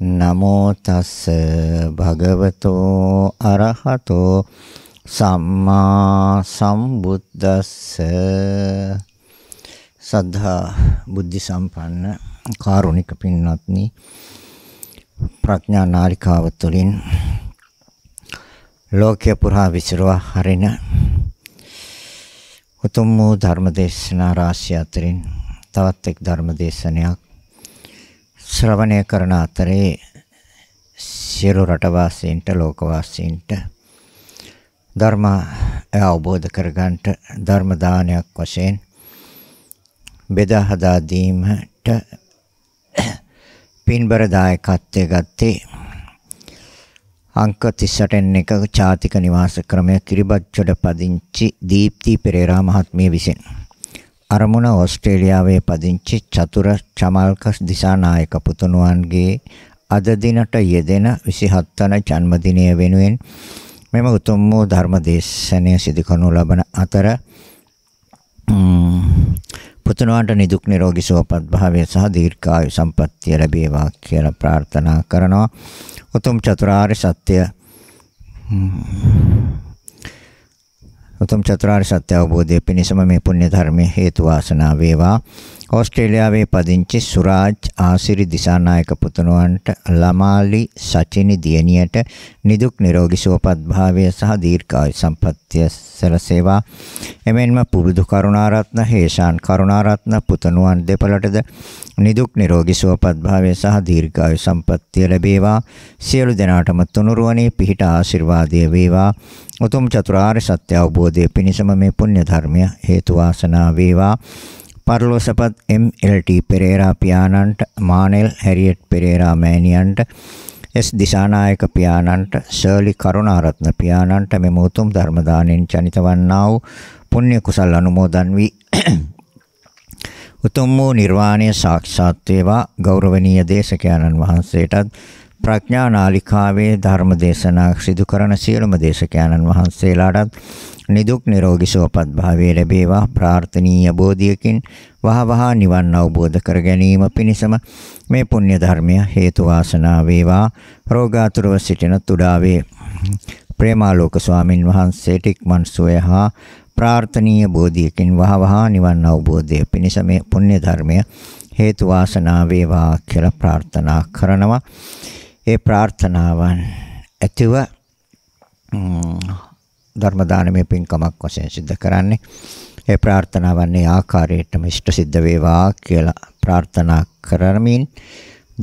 නමෝ තස්ස භගවතෝ අරහතෝ සම්මා සම්බුද්දස්ස සද්ධා බුද්ධ සම්පන්න කාරුණික පින්වත්නි ප්‍රඥා නාලිකාව තුළින් ලෝකේ පුරා විසිරුවා හරින උතුම් වූ ධර්ම දේශනා රාශිය අතරින් තවත් එක් ධර්ම දේශනයක් ශ්‍රවණය කරන අතරේ සියලු රටවාසීන්ට ලෝකවාසීන්ට ධර්ම අවබෝධ කරගන්නට ධර්ම දානයක් වශයෙන් බෙදා හදා දීමට පින්බර දායකත්වයේ ගත්තේ අංක 38න් එක ජාතික නිවාස ක්‍රමය කිරිබත්චොඩ පදිංචි දීප්ති පෙරේරා මහත්මිය විසිනි අරමුණ ඕස්ට්‍රේලියාවේ පදිංචි චතුර චමල්ක දිසානායක පුතුණුවන්ගේ අද දිනට යෙදෙන 27 වන ජන්මදිනය වෙනුවෙන් මෙම උතුම් වූ ධර්ම දේශනය සිදු කරනු ලබන අතර පුතුණුවන්ට නිදුක් නිරෝගී සුවපත් භාවය සහ දීර්ඝායු සම්පන්නිය ලැබේවා කියලා ප්‍රාර්ථනා කරනවා උතුම් චතුරාර්ය සත්‍ය උතුම් චතුරාර්ය සත්‍ය අවබෝධය පිණිසම මේ පුණ්‍ය ධර්මයේ හේතු වාසනා වේවා. ඕස්ට්‍රේලියාවේ පදිංචි සුරාජ් ආසිරි දිසානායක පුතණුවන්ට ලමාලි සචිනි දියණියට නිදුක් නිරෝගී සුවපත් භාවය සහ දීර්ඝායු සම්පන්නිය සැලසේවා. එමෙන්ම පුරුදු කරුණාරත්න හේෂාන් කරුණාරත්න පුතණුවන් දෙපළටද නිදුක් නිරෝගී සුවපත් භාවය සහ දීර්ඝායු සම්පන්නිය ලැබේවා. සියලු දෙනාටම තුනුරුවනේ පිහිට ආශිර්වාදය වේවා. උතුම් චතුරාර්ය සත්‍ය අවබෝධය පිණිසම මේ පුණ්‍ය ධර්මය හේතු වාසනා වේවා. පරලෝසපත් MLT පෙරේරා පියාණන්ට, මානෙල් හැරියට් පෙරේරා මෑණියන්ට, එස් දිසානායක පියාණන්ට, ෂර්ලි කරුණාරත්න පියාණන්ට මේ උතුම් ධර්ම දාණයෙන් චනිතවන්නා වූ පුණ්‍ය කුසල් අනුමෝදන් වී උතුම් වූ නිර්වාණය සාක්ෂාත් වේවා ගෞරවනීය දේශකයන්න් වහන්සේටත් ප්‍රඥා නාලිකාවේ ධර්ම දේශනා සිදු කරන සියලුම දේශකයන්න් වහන්සේලාටත් නිදුක් නිරෝගී සුවපත් භාවය ලැබේවා ප්‍රාර්ථනීය බෝධියකින් වහවහ නිවන් අවබෝධ කර ගැනීම පිණිසම මේ පුණ්‍ය ධර්මය හේතු වාසනා වේවා රෝගාතුරව සිටින තුඩාවේ ප්‍රේමාලෝක ස්වාමින් වහන්සේට ඉක්මන් සුවය හා ප්‍රාර්ථනීය බෝධියකින් වහවහ නිවන් අවබෝධය පිණිස මේ පුණ්‍ය ධර්මය හේතු වාසනා වේවා කියලා ප්‍රාර්ථනා කරනවා ඒ ප්‍රාර්ථනාවන් ඇතිව ධර්ම දානමය පින්කමක් වශයෙන් සිදු කරන්නේ. ඒ ප්‍රාර්ථනාවන් මේ ආකාරයටම ඉෂ්ට සිද්ධ වේවා කියලා ප්‍රාර්ථනා කරමින්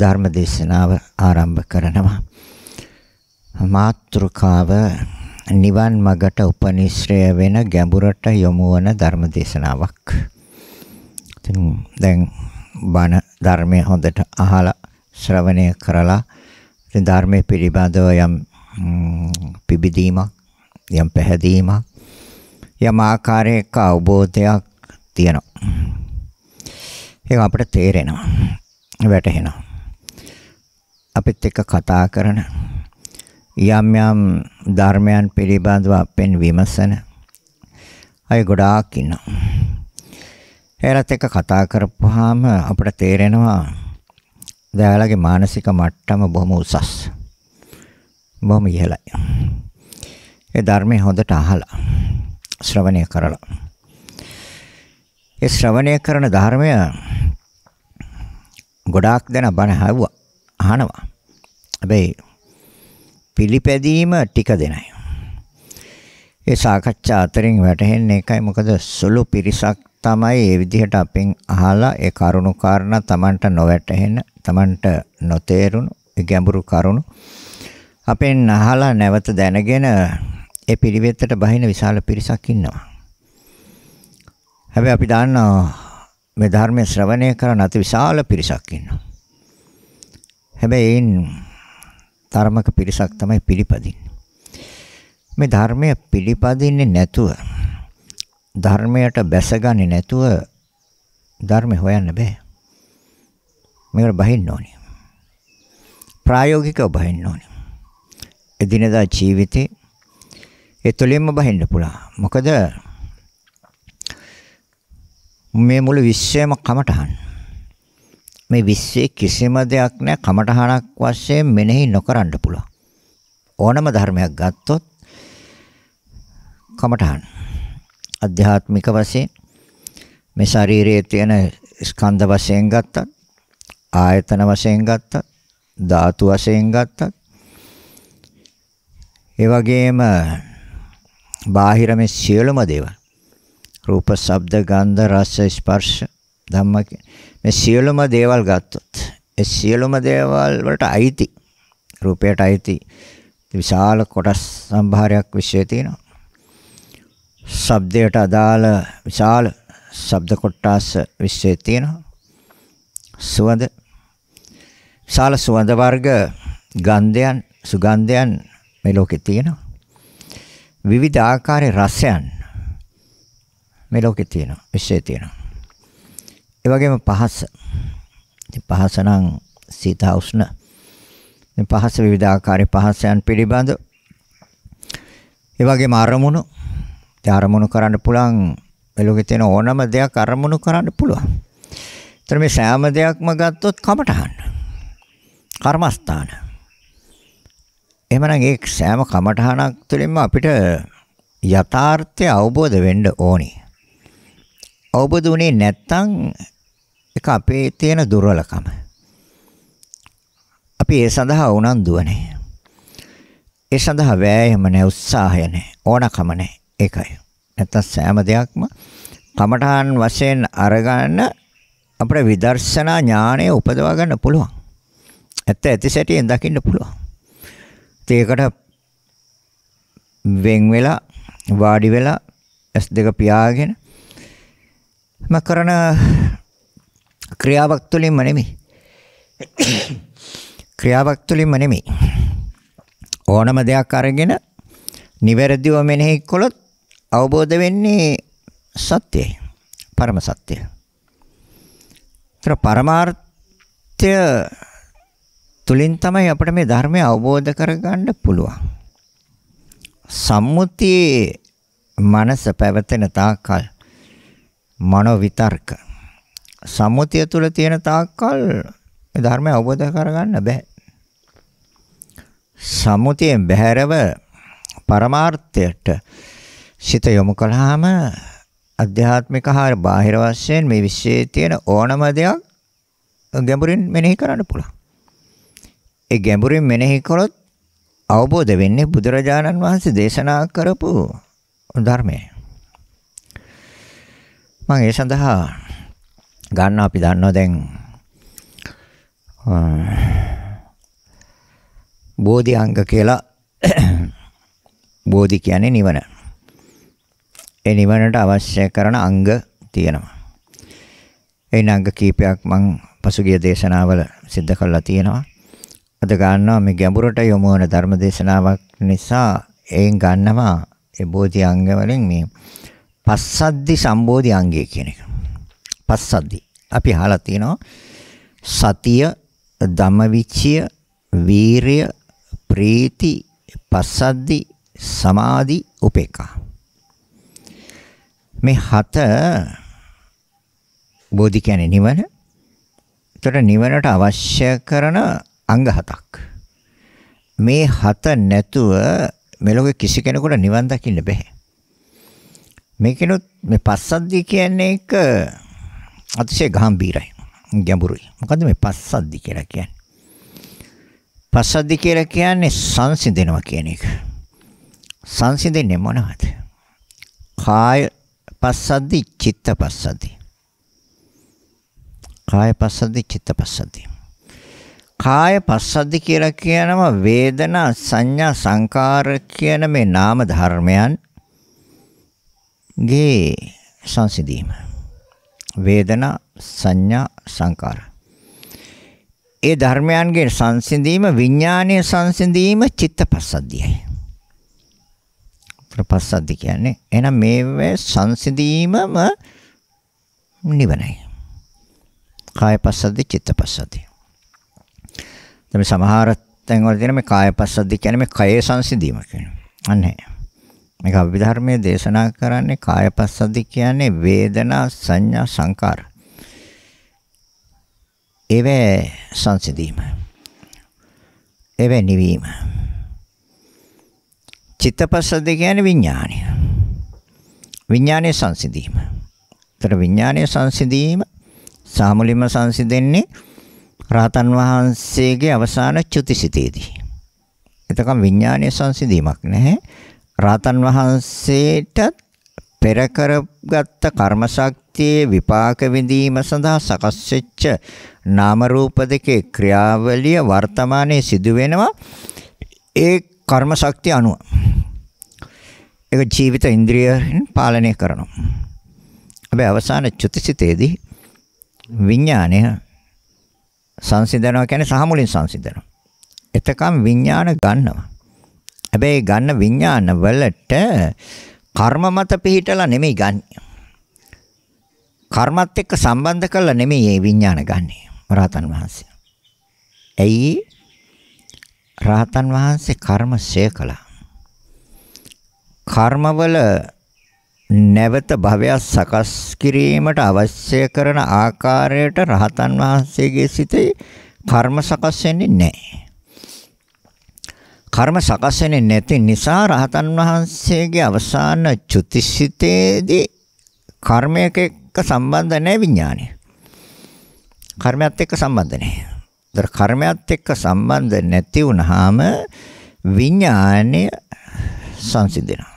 ධර්ම දේශනාව ආරම්භ කරනවා. මාත්‍රකාව නිවන් මගට උපනිශ්‍රය වෙන ගැඹුරට යොමු වන ධර්ම දේශනාවක්. දැන් බණ ධර්මය හොඳට අහලා ශ්‍රවණය කරලා ඉතින් ධර්මයේ පිළිබඳව යම් පිබිදීමක් යම් පැහැදීමක් යම් ආකාරයක අවබෝධයක් තියෙනවා. ඒක අපිට තේරෙනවා. වැටහෙනවා. අපිත් එක්ක කතා කරන යම් යම් ධර්මයන් පිළිබඳව අපෙන් විමසන අය ගොඩාක් ඉන්නවා. ඒලත් එක්ක කතා කරපුවාම අපිට තේරෙනවා දැන් ඔයාලගේ මානසික මට්ටම බොහොම උසස්. බොහොම ඉහළයි. ඒ ධර්මය හොඳට අහලා ශ්‍රවණය කරලා. ඒ ශ්‍රවණය කරන ධර්මය ගොඩාක් දෙනා බණ අහුවා. අහනවා. හැබැයි පිළිපැදීම ටික දෙනයි. ඒ සාකච්ඡා අතරින් වැටහෙන්නේ එකයි මොකද සුළු පිරිසක් තමයි මේ විදිහට අපෙන් අහලා ඒ කරුණු කාරණා Tamanට නොවැටහෙන Tamanට නොතේරුණු ගැඹුරු කරුණු අපෙන් අහලා නැවත දැනගෙන ඒ පිළිවෙතට බහින විශාල පිරිසක් ඉන්නවා. හැබැයි අපි දන්නවා මේ ධර්මය ශ්‍රවණය කරන අති විශාල පිරිසක් ඉන්නවා. හැබැයි ඒන් ධර්මක පිරිසක් තමයි පිළිපදින්නේ. මේ ධර්මය පිළිපදින්නේ නැතුව ධර්මයට බැසගන්නේ නැතුව ධර්මය හොයන්න බෑ. මේකට බහින්න ඕනේ. ප්‍රායෝගිකව බහින්න ඕනේ. එදිනදා ජීවිතේ ඒ තුළින්ම බහින්න පුළුවන්. මොකද මේ මුළු විශ්වයම කමටහන්. මේ විශ්වයේ කිසිම දෙයක් නැහැ කමටහනක් වශයෙන් මෙනෙහි නොකරන්න පුළුවන්. ඕනම ධර්මයක් ගත්තොත් කමටහන්. අධ්‍යාත්මික වශයෙන් මේ ශරීරයේ තියෙන ස්කන්ධ වශයෙන් ගත්තත් ආයතන වශයෙන් ගත්තත් ධාතු වශයෙන් ගත්තත් ඒ වගේම බාහිර මේ සියලුම දේවල් රූප ශබ්ද ගන්ධ රස ස්පර්ශ ධම්ම මේ සියලුම දේවල් ගත්තොත් ඒ සියලුම දේවල් වලට අයිති රූපයට අයිති විශාල කොටස් සම්භාරයක් විශ්වයේ තියෙනවා ශබ්දයට අදාළ විශාල ශබ්ද කොටස් විශ්වයේ තියෙනවා සුවඳ විශාල සුවඳ වර්ග ගන්ධයන් සුගන්ධයන් මේ ලෝකේ තියෙනවා. විවිධ ආකාරයේ රසයන් මේ ලෝකේ තියෙනවා. විශ්වයේ තියෙනවා. ඒ වගේම පහස. පහස නම් සීත උෂ්ණ. මේ පහස විවිධ ආකාරයේ පහසයන් පිළිබඳ ඒ වගේම අරමුණු. ඒ අරමුණු කරන්න පුළුවන් මේ ලෝකේ තියෙන ඕනම දෙයක් අරමුණු කරන්න පුළුවන්. එතන මේ සෑම දෙයක්ම ගත්තොත් කමටහන්. කර්මස්ථාන. එහෙමනම් ඒ සෑම කමඨහනක් තුළින්ම අපිට යථාර්ථය අවබෝධ වෙන්න ඕනේ. අවබෝධ වුණේ නැත්නම් ඒක අපේ තියෙන දුර්වලකම. අපි ඒ සඳහා උනන්දුව නැහැ. ඒ සඳහා වෑයම නැහැ, උත්සාහය නැහැ, ඕනකම නැහැ. ඒකයි. නැත්තම් සෑම දෙයක්ම කමඨාන් වශයෙන් අරගන්න අපේ විදර්ශනා ඥාණය උපදවා ගන්න පුළුවන්. ඇත්ත ඇති සැටියෙන් දකින්න පුළුවන්. ඒකට වෙන් වෙලා වාඩි වෙලා S2 පියාගෙන මම කරන ක්‍රියාවක් තුළින්ම නෙමෙයි. ක්‍රියාවක් තුළින්ම නෙමෙයි. ඕනම දෙයක් අරගෙන නිවැරදිව මෙනෙහි කළොත් අවබෝධ වෙන්නේ සත්‍යයි. පරම සත්‍යය. ඒතර පරමාර්ථය තුලින් තමයි අපිට මේ ධර්මය අවබෝධ කරගන්න පුළුවන්. සම්මුතියේ මනස පැවතෙන තාක්කල් මනෝ විතර්ක සම්මුතිය තුල තියෙන තාක්කල් ධර්මය අවබෝධ කරගන්න බෑ. සම්මුතියෙන් බැහැරව පරමාර්ථයට සිත යොමු කළාම අධ්‍යාත්මික හා බාහිර වශයෙන් මේ විශ්වයේ තියෙන ඕනම දෙයක් ගැඹුරින් මෙනෙහි කරන්න පුළුවන්. ඒ ගැඹුරින් මෙනෙහි කළොත් අවබෝධ වෙන්නේ බුදුරජාණන් වහන්සේ දේශනා කරපු ධර්මය. මම ඒ සඳහා ගන්න අපි දන්නවා දැන් බෝධි අංග කියලා බෝධි කියන්නේ නිවන. ඒ නිවනට අවශ්‍ය කරන අංග තියෙනවා. ඒ අංග කීපයක් මම පසුගිය දේශනාවල සිද්ධ කරලා තියෙනවා. අද ගන්නවා මේ ගැඹුරට යොමු වන ධර්ම දේශනාවක් නිසා එයින් ගන්නවා ඒ බෝධි අංග වලින් මේ පස්සද්දි සම්බෝධි අංගය කියන එක. පස්සද්දි අපි අහලා තිනවා සතිය, ධම්මවිචය, වීරය, ප්‍රීති, පස්සද්දි, සමාධි, උපේක්ඛා. මේ හත බෝධි කියන්නේ නිවන. ඒතර නිවනට අවශ්‍ය කරන අංග හතක්. මේ හත නැතුව මෙලොවේ කිසි කෙනෙකුට නිවන් දකින්න බෑ. මේකිනුත් මේ පස්සද්ධිය කියන්නේ එක අතිශය ගැඹීරයි. ගැඹුරුයි. මොකද්ද මේ පස්සද්ධි කියලා කියන්නේ? පස්සද්ධි කියලා කියන්නේ සංසිඳෙනවා කියන එක. සංසිඳෙන්නේ මොනවද? කාය පස්සද්ධි, චිත්ත පස්සද්ධි. කාය පස්සද්ධි, චිත්ත පස්සද්ධි. කාය පස්සද්ධි කියලා කියනවා වේදනා සංඥා සංකාර කියන මේ නාම ධර්මයන් ගේ සංසිඳීම වේදනා සංඥා සංකාර ඒ ධර්මයන්ගේ සංසිඳීම විඥානීය සංසිඳීම චිත්තපස්සද්ධියයි ප්‍රපස්සද්ධි කියන්නේ එහෙනම් මේවේ සංසිඳීමම නිවනයි කායපස්සද්ධි චිත්තපස්සද්ධි දැන් මේ සමහර තැන්වල තියෙන මේ කායපස්සද්ධි කියන්නේ මේ කයේ සංසිඳීම කියන්නේ. අනේ. මේක අභිධර්මයේ දේශනා කරන්නේ කායපස්සද්ධි කියන්නේ වේදනා සංඥා සංකාර. ඒවේ සංසිඳීම. ඒවේ නිවීම. චිත්තපස්සද්ධි කියන්නේ විඥානය. විඥානයේ සංසිඳීම. ඒතර විඥානයේ සංසිඳීම සාමුලින්ම සංසිඳෙන්නේ රහතන් වහන්සේගේ අවසාන චුතිසිතේදී. එතකම් විඥානීය සංසිඳීමක් නැහැ. රහතන් වහන්සේට පෙර කරගත්ත කර්ම ශක්තියේ විපාක විඳීම සඳහා සකස් වෙච්ච නාම රූප දෙකේ ක්‍රියාවලිය වර්තමානයේ සිදු වෙනවා ඒ කර්ම ශක්තිය අනුව. ඒක ජීවිත ඉන්ද්‍රියෙන් පාලනය කරනවා. හැබැයි අවසාන චුතිසිතේදී විඥානය සංසිඳනවා කියන්නේ සහ මුලින් සංසිඳනවා. එතකම් විඥාන ගන්නවා. හැබැයි ගන්න විඥාන වලට කර්ම මත පිහිටලා නෙමෙයි ගන්න. කර්මත් එක්ක සම්බන්ධ කරලා නෙමෙයි මේ විඥාන ගන්නෙ. රහතන් වහන්සේ. ඇයි? රහතන් වහන්සේ කර්ම ශය කළා. කර්මවල නැවත භවය සකස් කිරීමට අවශ්‍ය කරන ආකාරයට රහතන් වහන්සේගේ සිතේ කර්ම සකස් වෙන්නේ නැහැ. කර්ම සකස් වෙන්නේ නැති නිසා රහතන් වහන්සේගේ අවසාන චුතිසිතේදී කර්මයක එක්ක සම්බන්ධ නැහැ විඥානය. කර්මයක් එක්ක සම්බන්ධ නැහැ. ඒතර කර්මයක් එක්ක සම්බන්ධ නැති වුනහම විඥානය සංසිඳෙනවා.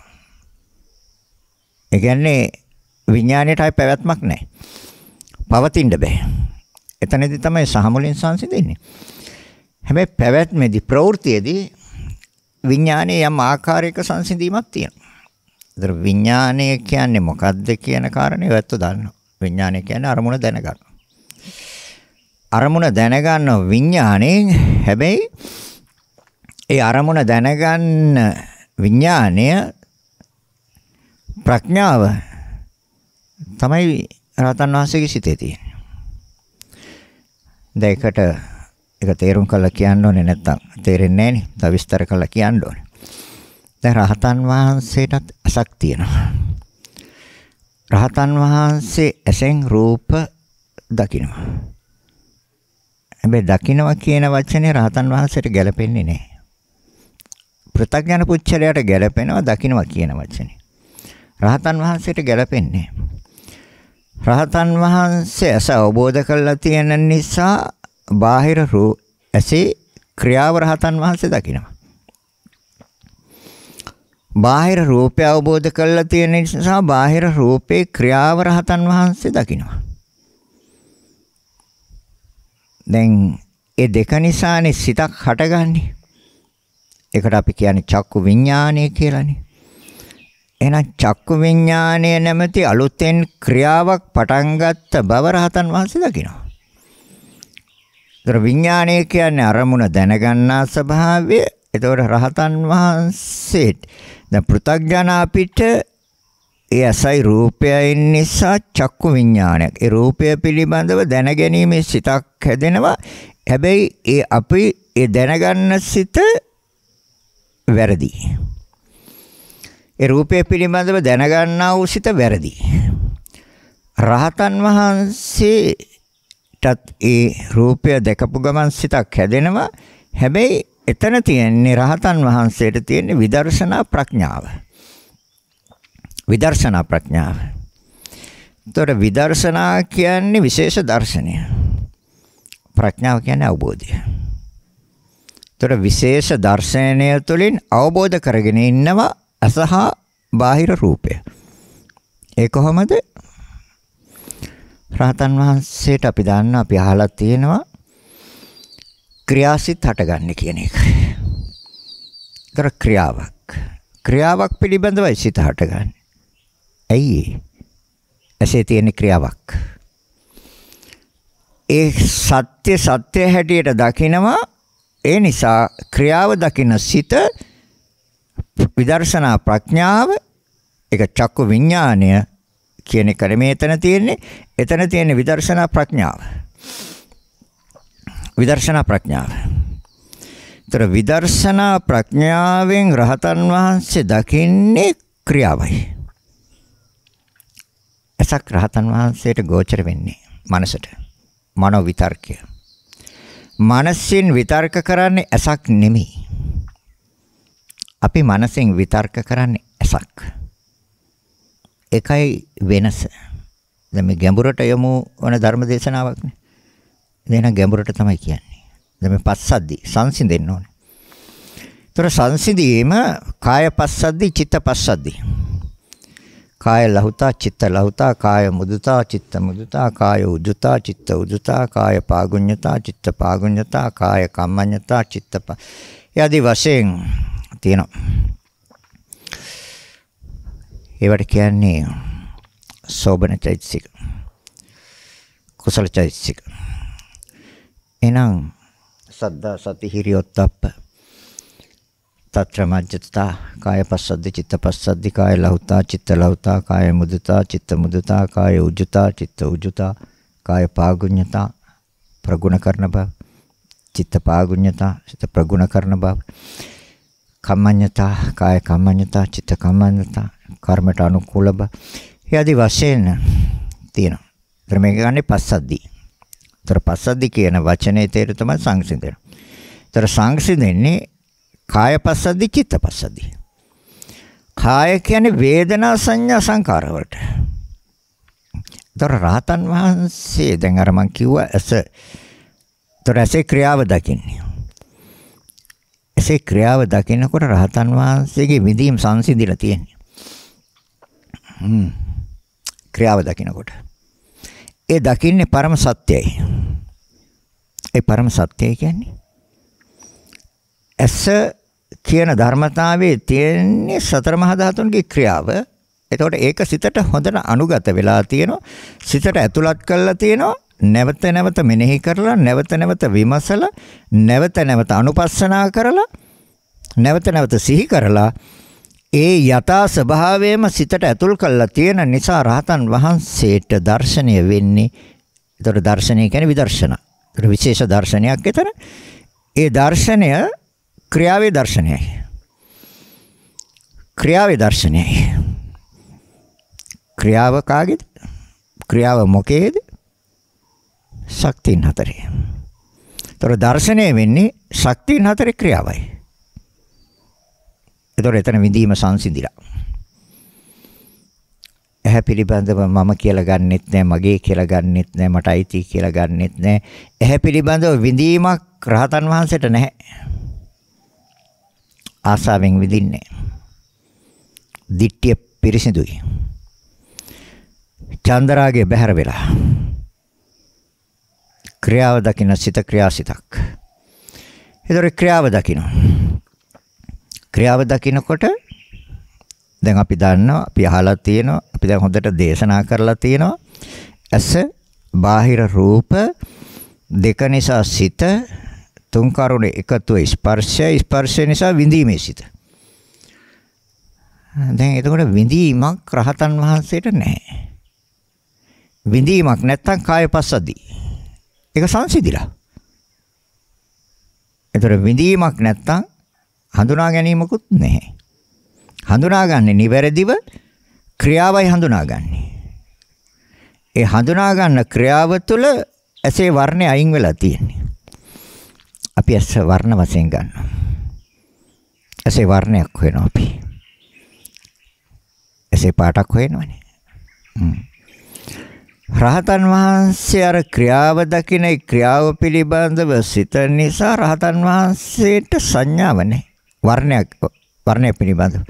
ඒ කියන්නේ විඥාණයටයි පැවැත්මක් නැහැ. පවතින්න බෑ. එතනදී තමයි සහමුලින් සංසිඳෙන්නේ. හැබැයි පැවැත්මේදී ප්‍රවෘතියේදී විඥානයේ යම් ආකාරයක සංසිඳීමක් තියෙනවා. ඒතර විඥානය කියන්නේ මොකද්ද කියන කාරණේ ඔයත් දන්නවා. විඥානය කියන්නේ අරමුණ දැනගන්න. අරමුණ දැනගන්න විඥාණයෙන් හැබැයි ඒ අරමුණ දැනගන්න විඥාණය ප්‍රඥාව තමයි රහතන් වහන්සේගේ සිතේ තියෙන්නේ. දැන් ඒකට ඒක තේරුම් කරලා කියන්න ඕනේ නැත්තම් තේරෙන්නේ නැහෙනි. තව විස්තර කරලා කියන්න ඕනේ. දැන් රහතන් වහන්සේටත් අසක් තියෙනවා. රහතන් වහන්සේ ඇසෙන් රූප දකිනවා. හැබැයි දකිනවා කියන වචනේ රහතන් වහන්සේට ගැලපෙන්නේ නැහැ. පෘථග්ජන පුච්චලයට ගැලපෙනවා දකිනවා කියන වචනේ. රහතන් වහන්සේට ගැලපෙන්නේ රහතන් වහන්සේ ඇස අවබෝධ කරලා තියෙන නිසා බාහිර රූප ඇසේ ක්‍රියාව රහතන් වහන්සේ දකිනවා. බාහිර රූපය අවබෝධ කරලා තියෙන නිසා බාහිර රූපේ ක්‍රියාව රහතන් වහන්සේ දකිනවා. දැන් ඒ දෙක නිසානේ සිතක් හටගන්නේ. ඒකට අපි කියන්නේ චක්කු විඥානය කියලානේ. එහෙනම් චක්කු විඥානය නැමැති අලුතෙන් ක්‍රියාවක් පටන් ගත්ත බව රහතන් වහන්සේ දකිනවා. ඒතර විඥානය කියන්නේ අරමුණ දැනගන්නා ස්වභාවය. ඒතකොට රහතන් වහන්සේට දැන් පෘථග්ජන අපිට ඒ ඇසයි රූපයයි නිසා චක්කු විඥානයක්. ඒ රූපය පිළිබඳව දැනගැනීමේ සිතක් හැදෙනවා. හැබැයි ඒ අපි ඒ දැනගන්න සිත වැරදි. ඒ රූපය පිළිබඳව දැනගන්නා වූ සිත වැරදි. රහතන් වහන්සේටත් ඒ රූපය දැකපු ගමන් සිතක් හැදෙනවා. හැබැයි එතන තියෙන්නේ රහතන් වහන්සේට තියෙන්නේ විදර්ශනා ප්‍රඥාව. විදර්ශනා ප්‍රඥාව. ඒතොර විදර්ශනා කියන්නේ විශේෂ දර්ශනය. ප්‍රඥාව කියන්නේ අවබෝධය. ඒතොර විශේෂ දර්ශනය තුළින් අවබෝධ කරගෙන ඉන්නවා ඇස හා බාහිර රූපය. ඒ කොහොමද? රහතන් වහන්සේට අපි දන්න අපි අහලා තියෙනවා ක්‍රියාසිත හටගන්නේ කියන එක. ඒතර ක්‍රියාවක්. ක්‍රියාවක් පිළිබඳවයි සිත හටගන්නේ. ඇයි? ඇසේ තියෙන ක්‍රියාවක්. ඒ සත්‍ය සත්‍ය හැටියට දකිනවා ඒ නිසා ක්‍රියාව දකින සිත විදර්ශනා ප්‍රඥාව ඒක චක්කු විඥානය කියන එක නෙමෙයි එතන තියෙන්නේ. එතන තියෙන්නේ විදර්ශනා ප්‍රඥාව. විදර්ශනා ප්‍රඥාව. ඒතර විදර්ශනා ප්‍රඥාවෙන් රහතන් වහන්සේ දකින්නේ ක්‍රියාවයි. එසක් රහතන් වහන්සේට ගෝචර වෙන්නේ මනසට. මනෝ විතර්කය. මනසින් විතර්ක කරන්නේ ඇසක් නෙමෙයි. අපි මනසෙන් විතර්ක කරන්නේ ඇසක්. එකයි වෙනස. දැන් මේ ගැඹුරට යමු වන ධර්ම දේශනාවක්නේ. එහෙනම් ගැඹුරට තමයි කියන්නේ. දැන් මේ පස්සද්දි සංසිඳෙන්න ඕනේ. ඒතර සංසිඳීම කාය පස්සද්දි චිත්ත පස්සද්දි. කාය ලහුතා චිත්ත ලහුතා කාය මුදුතා චිත්ත මුදුතා කාය උදුතා චිත්ත උදුතා කාය පාගුඤ්ඤතා චිත්ත පාගුඤ්ඤතා කාය කම්මඤ්ඤතා චිත්ත යදි වශයෙන් තියෙනවා. ඒවට කියන්නේ සෝබන චෛතසික. කුසල චෛතසික. එනම් සද්දා සති හිරියොත්ප්ප තත්‍ර මජ්ජතා කාය පස්සද්දි චිත්ත පස්සද්දි කාය ලහුතා චිත්ත ලහුතා කාය මුදිතා චිත්ත මුදිතා කාය උජුතා චිත්ත උජුතා කාය පාගුඤ්ඤතා ප්‍රගුණ කරන බව චිත්ත පාගුඤ්ඤතා චිත්ත ප්‍රගුණ කරන බව කම්මඤ්ඤතා, කාය කම්මඤ්ඤතා, චිත්ත කම්මඤ්ඤතා, කර්මට අනුකූල බව. යදි වශයෙන් තියෙනවා. ඒතර මේක ගන්නේ පස්සද්දී. ඒතර පස්සද්දී කියන වචනේ තේරු තමයි සංසිඳන. ඒතර සංසිඳෙන්නේ කාය පස්සද්දී, චිත්ත පස්සද්දී. කාය කියන්නේ වේදනා සංඥා සංකාර වලට. ඒතර රහතන් වහන්සේ දැන් අර මං කිව්වා ඇස. ඒතර ඇසේ ක්‍රියාව දකින්නේ. එසේ ක්‍රියාව දකිනකොට රහතන් වහන්සේගේ විඳීම් සංසිඳිලා තියෙනවා. හ්ම්. ක්‍රියාව දකිනකොට. ඒ දකින්නේ පරම සත්‍යයයි. ඒ පරම සත්‍යය කියන්නේ ඇස කියන ධර්මතාවයේ තියෙන්නේ සතර මහා ධාතුන්ගේ ක්‍රියාව. එතකොට ඒක සිතට හොඳට අනුගත වෙලා තියෙනවා. සිතට ඇතුළත් කරලා තියෙනවා. නැවත නැවත මෙනෙහි කරලා නැවත නැවත විමසලා නැවත නැවත අනුපස්සනා කරලා නැවත නැවත සිහි කරලා ඒ යථා ස්වභාවයම සිතට ඇතුල් කරලා තියෙන නිසා රහතන් වහන්සේට දර්ශනය වෙන්නේ ඒතර දර්ශනය කියන්නේ විදර්ශනා. ඒතර විශේෂ දර්ශනයක් ඒතර. ඒ දර්ශනය ක්‍රියාවේ දර්ශනයයි. ක්‍රියාවේ දර්ශනයයි. ක්‍රියාව කාගේද? ක්‍රියාව මොකේද? ශක්තියන් හතරේ. ඒතර දර්ශනය වෙන්නේ ශක්තියන් හතරේ ක්‍රියාවයි. ඒතර එතන විඳීම සංසිඳිලා. ඇහැ පිළිබඳව මම කියලා ගන්නෙත් නෑ මගේ කියලා ගන්නෙත් නෑ මට අයිති කියලා ගන්නෙත් නෑ ඇහැ පිළිබඳව විඳීමක් රහතන් වහන්සේට නැහැ ආසාවෙන් විඳින්නේ දිට්ඨිය පිරිසිදුයි චන්දරාගේ බැහැර වෙලා ක්‍රියාව දකින්න සිත ක්‍රියාසිතක්. ඒතර ක්‍රියාව දකින්න. ක්‍රියාව දකින්නකොට දැන් අපි දන්නවා අපි අහලා තියෙනවා අපි දැන් හොඳට දේශනා කරලා තියෙනවා ඇස බාහිර රූප දෙක නිසා සිත තුන් කරුණේ එකතු ස්පර්ශය ස්පර්ශය නිසා විඳීමේ සිත දැන් එතකොට විඳීමක් රහතන් වහන්සේට නැහැ විඳීමක් නැත්තම් කායපස්සදී ඒක සංසිඳිලා. ඒතර විඳීමක් නැත්තම් හඳුනා ගැනීමකුත් නැහැ. හඳුනාගන්නේ නිවැරදිව ක්‍රියාවයි හඳුනාගන්නේ. ඒ හඳුනා ගන්න ක්‍රියාව තුළ ඇසේ වර්ණය අයින් වෙලා තියෙන්නේ. අපි ඇස වර්ණ වශයෙන් ගන්නවා. ඇසේ වර්ණයක් වෙනවා අපි. ඇසේ පාටක් වෙනවනේ. හ්ම්. රහතන් වහන්සේ අර ක්‍රියාව දකින ක්‍රියාව පිළිබඳව සිත නිසා රහතන් වහන්සේට සංඥාව නැහැ. වර්ණයක් වර්ණය පිළිබඳව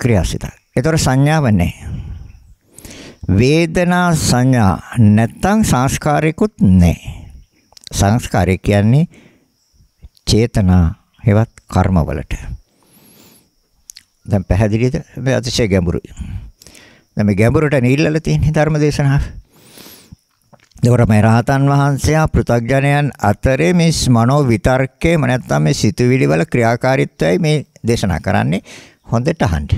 ක්‍රියාසිත. ඒතර සංඥාව නැහැ. වේදනා සංඥා නැත්තම් සංස්කාරිකුත් නැහැ. සංස්කාරය කියන්නේ චේතනා හෙවත් කර්මවලට. දැන් පැහැදිලිද? මේ අතිශය ගැඹුරුයි. දැන් මේ ගැඹුරට නිල්ලල තියෙන ධර්ම දේශනාව. ඒකට මේ රහතන් වහන්සේලා පෘථග්ජනයන් අතරේ මේ මනෝ විතර්කේ ම නැත්තම් මේ සිතුවිලි වල ක්‍රියාකාරීත්වයයි මේ දේශනා කරන්නේ හොඳට අහන්න.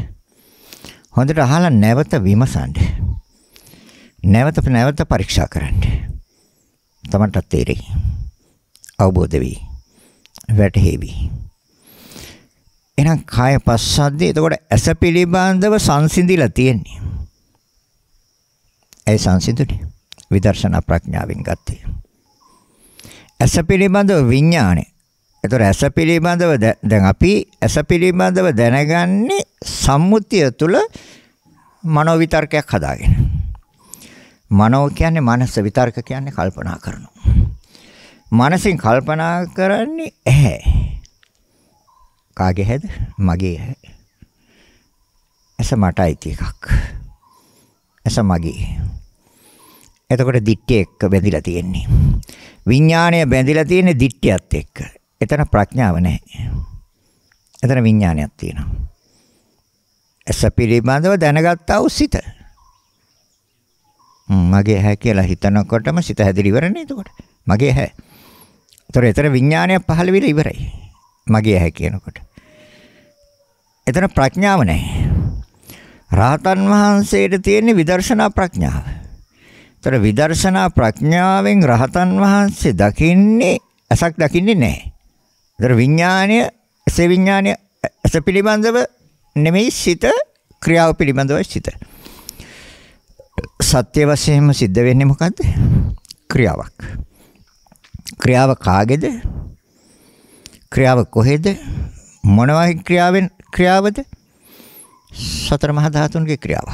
හොඳට අහලා නැවත විමසන්න. නැවත නැවත පරීක්ෂා කරන්න. තමන්ට තේරෙයි. අවබෝධ වෙයි. වැටහෙවි. එහෙනම් කාය පස්සද්දී එතකොට ඇස පිළිබඳව සංසිඳිලා තියෙන්නේ. ඒ සංසිඳුනේ. විදර්ශනා ප්‍රඥාවෙන් ගත්තේ. ඇස පිළිබඳව විඥානේ. ඒතර ඇස පිළිබඳව දැන් අපි ඇස පිළිබඳව දැනගන්නේ සම්මුතිය තුළ මනෝ විතර්කයක් හදාගෙන. මනෝ කියන්නේ මනස විතර්ක කියන්නේ කල්පනා කරනවා. මනසින් කල්පනා කරන්නේ ඇහැ. කාගේ ඇද? මගේ ඇහැ. ඇස මට අයිති එකක්. ඇස මගේ. එතකොට දිට්ඨිය එක්ක බැඳිලා තියෙන්නේ. විඥාණය බැඳිලා තියෙන්නේ දිට්ඨියත් එක්ක. එතන ප්‍රඥාව නැහැ. එතන විඥානයක් තියෙනවා. ඇස පිළිබඳව දැනගත්තා වූ සිත. මගේ හැ කියලා හිතනකොටම සිත හැදිලි ඉවරනේ එතකොට. මගේ හැ. ඒතර එතන විඥානයක් පහළ වෙලා ඉවරයි. මගේ හැ කියනකොට. එතන ප්‍රඥාව නැහැ. රාතන් වහන්සේට තියෙන විදර්ශනා ප්‍රඥාව. ඒතර විදර්ශනා ප්‍රඥාවෙන් රහතන් වහන්සේ දකින්නේ ඇසක් දකින්නේ නැහැ. ඒතර විඥාණය, ඇසේ විඥාණය ඇස පිළිබඳව නෙමෙයි සිත ක්‍රියාව පිළිබඳව සිත. සත්‍ය වශයෙන්ම සිද්ධ වෙන්නේ මොකද්ද? ක්‍රියාවක්. ක්‍රියාව කාගේද? ක්‍රියාව කොහෙද? මොනවා ක්‍රියාවෙන් ක්‍රියාවද? සතර මහා ධාතුන්ගේ ක්‍රියාව.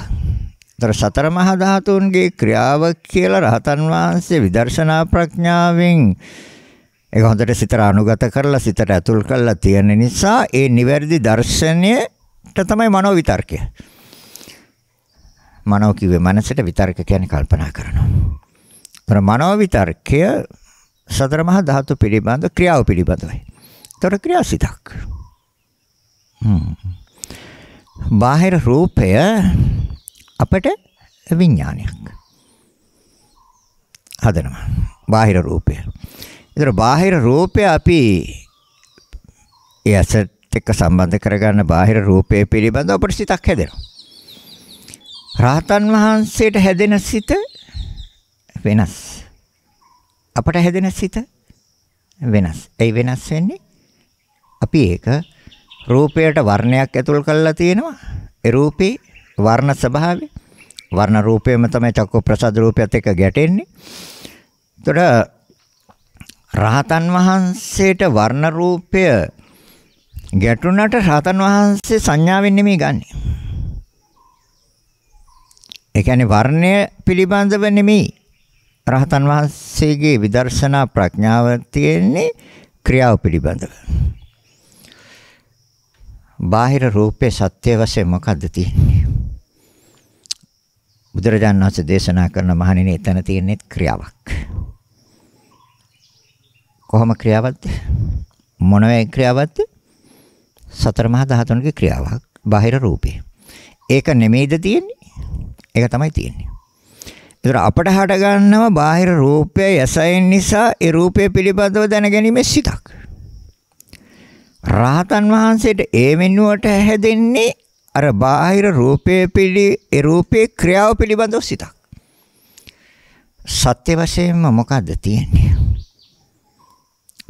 ඒතර සතර මහා ධාතුන්ගේ ක්‍රියාව කියලා රහතන් වහන්සේ විදර්ශනා ප්‍රඥාවෙන් ඒක හොඳට සිතට අනුගත කරලා සිතට ඇතුල් කරලා තියෙන නිසා ඒ නිවැරදි දර්ශනයට තමයි මනෝ විතර්කය. මනෝ කිව්වේ මනසට විතර්ක කියන්නේ කල්පනා කරනවා. ඒතර මනෝ විතර්කය සතර මහා ධාතු පිළිබඳ ක්‍රියාව පිළිබඳවයි. ඒතර ක්‍රියාසිතක්. හ්ම් බාහිර රූපය අපට විඥානයක් හදනවා බාහිර රූපය. ඒතර බාහිර රූපය අපි ඒ ඇසත් එක්ක සම්බන්ධ කරගන්න බාහිර රූපය පිළිබඳව අපට සිතක් හැදෙනවා. රහතන් වහන්සේට හැදෙන සිත වෙනස්. අපට හැදෙන සිත වෙනස්. ඒ වෙනස් වෙන්නේ අපි ඒක රූපයට වර්ණයක් ඇතුල් කරලා තියෙනවා. ඒ රූපේ වර්ණ ස්වභාවය. වර්ණ රූපයම තමයි චක්ක ප්‍රසාද රූපයත් එක්ක ගැටෙන්නේ. එතකොට රහතන් වහන්සේට වර්ණ රූපය ගැටුණට රහතන් වහන්සේ සංඥාවෙන් නෙමෙයි ගන්නෙ. ඒ කියන්නේ වර්ණය පිළිබඳව නෙමෙයි රහතන් වහන්සේගේ විදර්ශනා ප්‍රඥාව තියෙන්නේ ක්‍රියාව පිළිබඳව. බාහිර රූපේ සත්‍ය වශයෙන් මොකද්ද තියෙන්නේ? බුදුරජාණන් වහන්සේ දේශනා කරන මහණෙනි එතන තියෙන්නේ ක්‍රියාවක්. කොහොම ක්‍රියාවක්ද? මොන වේ ක්‍රියාවක්ද? සතර මහා ධාතුන්ගේ ක්‍රියාවක්. බාහිර රූපේ. ඒක නෙමෙයිද තියෙන්නේ? ඒක තමයි තියෙන්නේ. ඒතර අපට හට ගන්නවා බාහිර රූපය යසයෙන් නිසා ඒ රූපය පිළිබඳව දැනගැනීමේ සිතක්. රාහතන් වහන්සේට ඒ වෙනුවට හැදෙන්නේ අර බාහිර රූපයේ පිළි ඒ රූපේ ක්‍රියාව පිළිබඳව සිතක්. සත්‍ය වශයෙන්ම මොකද්ද තියෙන්නේ?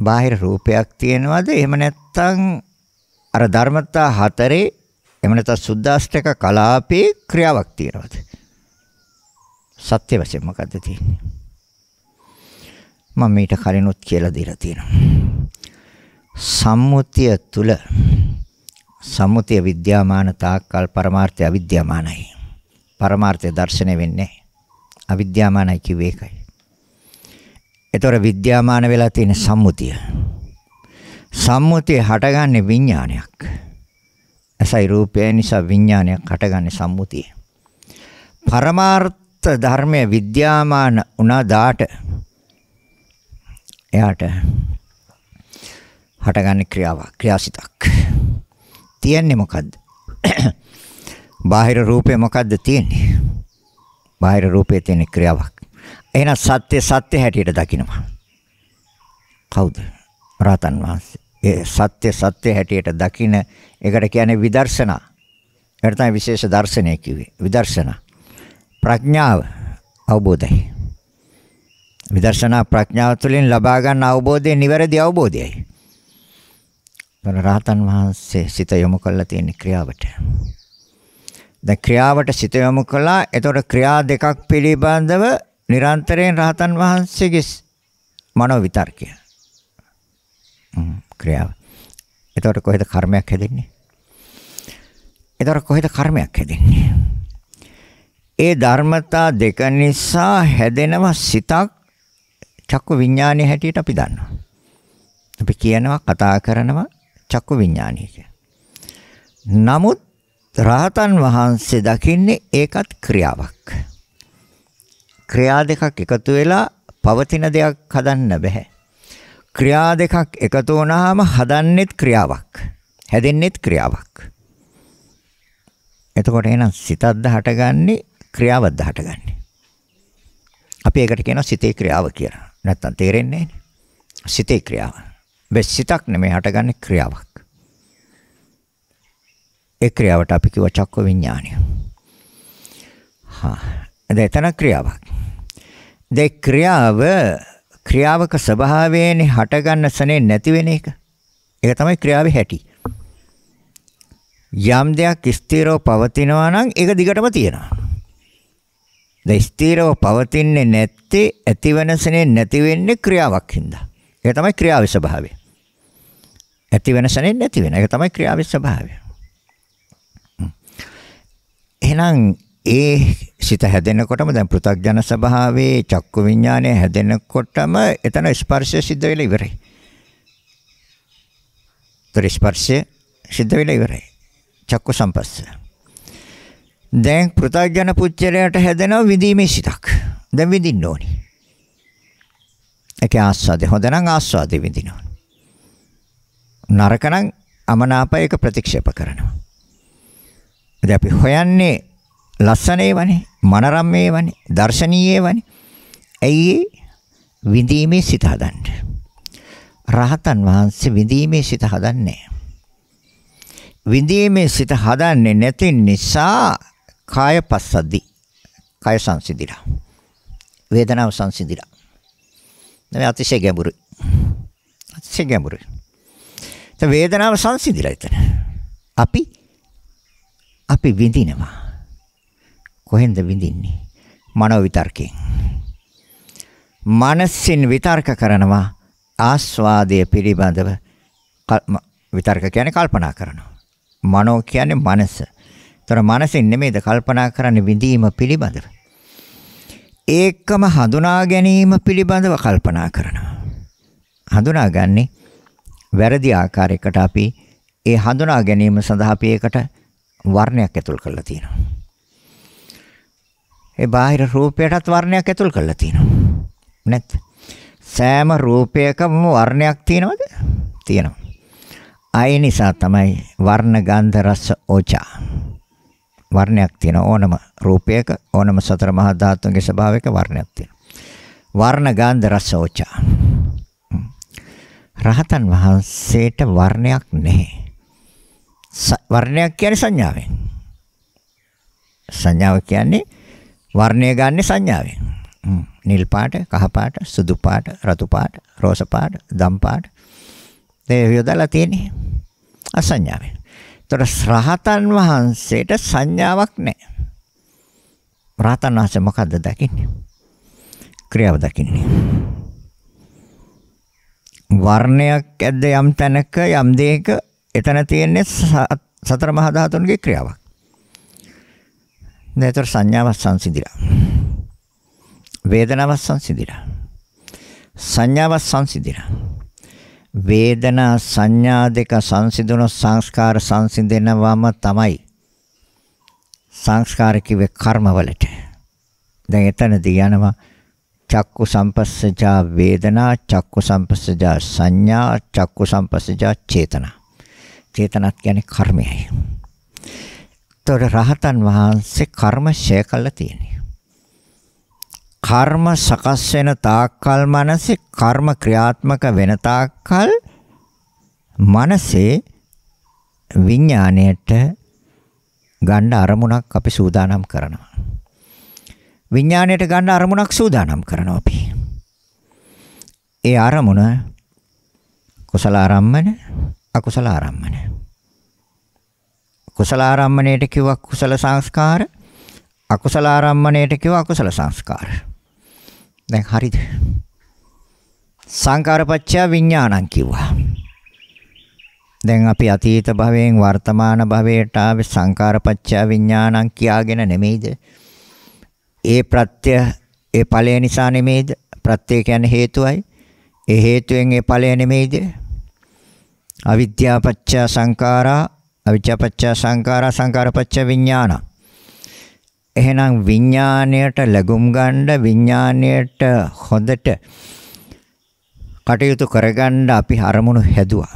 බාහිර රූපයක් තියෙනවද? එහෙම නැත්නම් අර ධර්මතා හතරේ එහෙම නැත්නම් සුද්දාස්ඨක කලාපේ ක්‍රියාවක් තියෙනවද? සත්‍ය වශයෙන් මොකද්ද තියෙන්නේ? මම මීට කලිනුත් කියලා දීලා තියෙනවා. සම්මුතිය තුල සම්මුතිය විද්‍යාමාන තාක්කල් පරමාර්ථය අවිද්‍යාමානයි. පරමාර්ථය දැర్శණය වෙන්නේ අවිද්‍යාමානයි කිව්වේ ඒකයි. ඒතොර විද්‍යාමාන වෙලා තියෙන සම්මුතිය. සම්මුතිය හටගන්නේ විඥානයක්. ඇසයි රූපය නිසා විඥානයක් හටගන්නේ සම්මුතිය. පරමාර්ථ ධර්මය විද්‍යාමාන උනාදාට එයාට හටගන්නේ ක්‍රියාවක් ක්‍රියාසිතක් තියෙන්නේ මොකද්ද? බාහිර රූපේ මොකද්ද තියෙන්නේ? බාහිර රූපේ තියෙන ක්‍රියාවක්. එහෙනම් සත්‍ය සත්‍ය හැටියට දකිනවා. කවුද? රාතන් වහන්සේ. ඒ සත්‍ය සත්‍ය හැටියට දකින එකට කියන්නේ විදර්ශනා. ඒකට තමයි විශේෂ දර්ශනය කිව්වේ. විදර්ශනා. ප්‍රඥාව අවබෝධයයි. විදර්ශනා ප්‍රඥාව තුළින් ලබා ගන්න අවබෝධය නිවැරදි අවබෝධයයි. රහතන් වහන්සේ සිත යොමු කරලා තියෙන ක්‍රියාවට. දැන් ක්‍රියාවට සිත යොමු කළා. එතකොට ක්‍රියා දෙකක් පිළිබඳව නිරන්තරයෙන් රහතන් වහන්සේගේ මනෝ විතර්කය. ක්‍රියාව. එතකොට කොහෙද කර්මයක් හැදෙන්නේ? එතකොට කොහෙද කර්මයක් හැදෙන්නේ? ඒ ධර්මතා දෙක නිසා හැදෙනවා සිතක් චක්කු විඥානයේ හැටියට අපි දන්නවා. අපි කියනවා කතා කරනවා චක්කු විඥානය නමුත් රහතන් වහන්සේ දකින්නේ ඒකත් ක්‍රියාවක්. ක්‍රියා දෙකක් එකතු වෙලා පවතින දෙයක් හදන්න බෑ. ක්‍රියා දෙකක් එකතු වුණාම හදන්නෙත් ක්‍රියාවක්. හැදෙන්නෙත් ක්‍රියාවක්. එතකොට එහෙනම් සිතක්ද හටගන්නේ ක්‍රියාවක්ද හටගන්නේ. අපි ඒකට කියනවා සිතේ ක්‍රියාව කියලා. නැත්තම් තේරෙන්නේ නැහැ. සිතේ ක්‍රියාව. වෙස්සිතක් නෙමෙයි හටගන්නේ ක්‍රියාවක්. ඒ ක්‍රියාවට අපි කිව්ව චක්ක විඥානය. හා. එතන ක්‍රියාවක්. ඒ ක්‍රියාව ක්‍රියාවක ස්වභාවයෙන් හටගන්න සනේ නැති වෙන එක. ඒක තමයි ක්‍රියාවේ හැටි. යම් දෙයක් ස්ථිරව පවතිනවා නම් ඒක දිගටම තියෙනවා. ද ස්ථිරව පවතින්නේ නැත්තේ ඇතිවෙන සනේ නැති වෙන්නේ ක්‍රියාවක් හින්දා. ඒක තමයි ක්‍රියාවේ ස්වභාවය. ඇති වෙන සැනින් නැති වෙන. ඒක තමයි ක්‍රියාවේ ස්වභාවය. එහෙනම් ඒ සිත හැදෙනකොටම දැන් පෘථග්ජන ස්වභාවයේ චක්කු විඥානය හැදෙනකොටම එතන ස්පර්ශය සිද්ධ වෙලා ඉවරයි. තර ස්පර්ශය සිද්ධ වෙලා ඉවරයි. චක්කු සම්පස්ස. දැන් පෘථග්ජන පුච්චලයට හැදෙනවා විඳීමේ සිතක්. දැන් විඳින්න ඕනි. ඒක ආස්වාදේ. හොඳනම් ආස්වාදේ විඳිනවා. නරක නම් අමනාප ඒක ප්‍රතික්ෂේප කරනවා. ඉතින් අපි හොයන්නේ ලස්සනේවනේ, මනරම්මේවනේ, දර්ශනීයේවනේ. ඇයි විඳීමේ සිත හදන්නේ? රහතන් වහන්සේ විඳීමේ සිත හදන්නේ විඳීමේ සිත හදන්නේ නැති නිසා කාය පස්සද්දි. කාය සංසිඳිලා. වේදනාව සංසිඳිලා. මේ අතිශය ගැඹුරුයි. අතිශය ගැඹුරුයි. වේදනාව සංසිඳිලා එතන. අපි අපි විඳිනවා. කොහෙන්ද විඳින්නේ? මනෝ විතර්කයෙන්. මනසින් විතර්ක කරනවා ආස්වාදය පිළිබඳව විතර්ක කියන්නේ කල්පනා කරනවා. මනෝ කියන්නේ මනස. ඒතර මනසින් නෙමෙයිද කල්පනා කරන්නේ විඳීම පිළිබඳව. ඒකම හඳුනා ගැනීම පිළිබඳව කල්පනා කරනවා. හඳුනාගන්නේ වැරදි ආකාරයකට අපි ඒ හඳුනා ගැනීම සඳහා අපි ඒකට වර්ණයක් ඇතුල් කරලා තියෙනවා. ඒ බාහිර රූපයටත් වර්ණයක් ඇතුල් කරලා තියෙනවා. නැත් සෑම රූපයකම වර්ණයක් තියෙනවද? තියෙනවා. ආය නිසා තමයි වර්ණ ගන්ධ රස ඕචා. වර්ණයක් තියෙන ඕනම රූපයක ඕනම සතර මහා ධාතුන්ගේ ස්වභාවයක වර්ණයක් තියෙනවා. වර්ණ ගන්ධ රස ඕචා. රහතන් වහන්සේට වර්ණයක් නැහැ. වර්ණයක් කියන්නේ සංඥාවෙන්. සංඥාව කියන්නේ වර්ණය ගන්න සංඥාවෙන්. නිල් පාට, කහ පාට, සුදු පාට, රතු පාට, රෝස පාට, දම් පාට. මේ යොදලා තියෙන්නේ අසංඥාවෙන්. ඒතර රහතන් වහන්සේට සංඥාවක් නැහැ. රහතන් වහන්සේ මොකද්ද දකින්නේ? ක්‍රියාව දකින්නේ. වර්ණයක් ඇද්ද යම් තැනක යම් දෙයක එතන තියෙන්නේ සතර මහා ධාතුන්ගේ ක්‍රියාවක්. නේතර සංඥාව සංසිඳිලා. වේදනාව සංසිඳිලා. සංඥාව සංසිඳිලා. වේදනා සංඥා දෙක සංසිඳුණු සංස්කාර සංසිඳෙනවම තමයි. සංස්කාර කිව්වේ කර්මවලට. දැන් එතනදී යනවා චක්කු සම්පස්සජා වේදනා චක්කු සම්පස්සජා සංඥා චක්කු සම්පස්සජා චේතනා චේතනත් කියන්නේ කර්මයයි. ඒතොර රහතන් වහන්සේ කර්ම ශය කළා තියෙනවා. කර්ම සකස් වෙන තාක්කල් මනසේ කර්ම ක්‍රියාත්මක වෙන තාක්කල් මනසේ විඥාණයට ගන්න අරමුණක් අපි සූදානම් කරනවා. විඥාණයට ගන්න අරමුණක් සූදානම් කරනවා අපි. ඒ අරමුණ කුසල ආරම්මන අකුසල ආරම්මන. කුසල ආරම්මණයට කිව්වා කුසල සංස්කාර අකුසල ආරම්මණයට කිව්වා අකුසල සංස්කාර. දැන් හරිද? සංකාරපච්චය විඥානං කිව්වා. දැන් අපි අතීත භවයෙන් වර්තමාන භවයට ආවේ සංකාරපච්චය විඥානං කියාගෙන නෙමෙයිද? ඒ ප්‍රත්‍ය ඒ ඵලය නිසා නෙමෙයිද? ප්‍රත්‍ය කියන්නේ හේතුවයි. ඒ හේතුවෙන් ඒ ඵලය නෙමෙයිද? අවිද්‍යාපච්ච සංඛාරා අවිද්‍යාපච්ච සංඛාරා සංඛාරපච්ච විඥාන. එහෙනම් විඥාණයට ලැබුම් ගන්න විඥාණයට හොඳට කටයුතු කරගන්න අපි අරමුණු හැදුවා.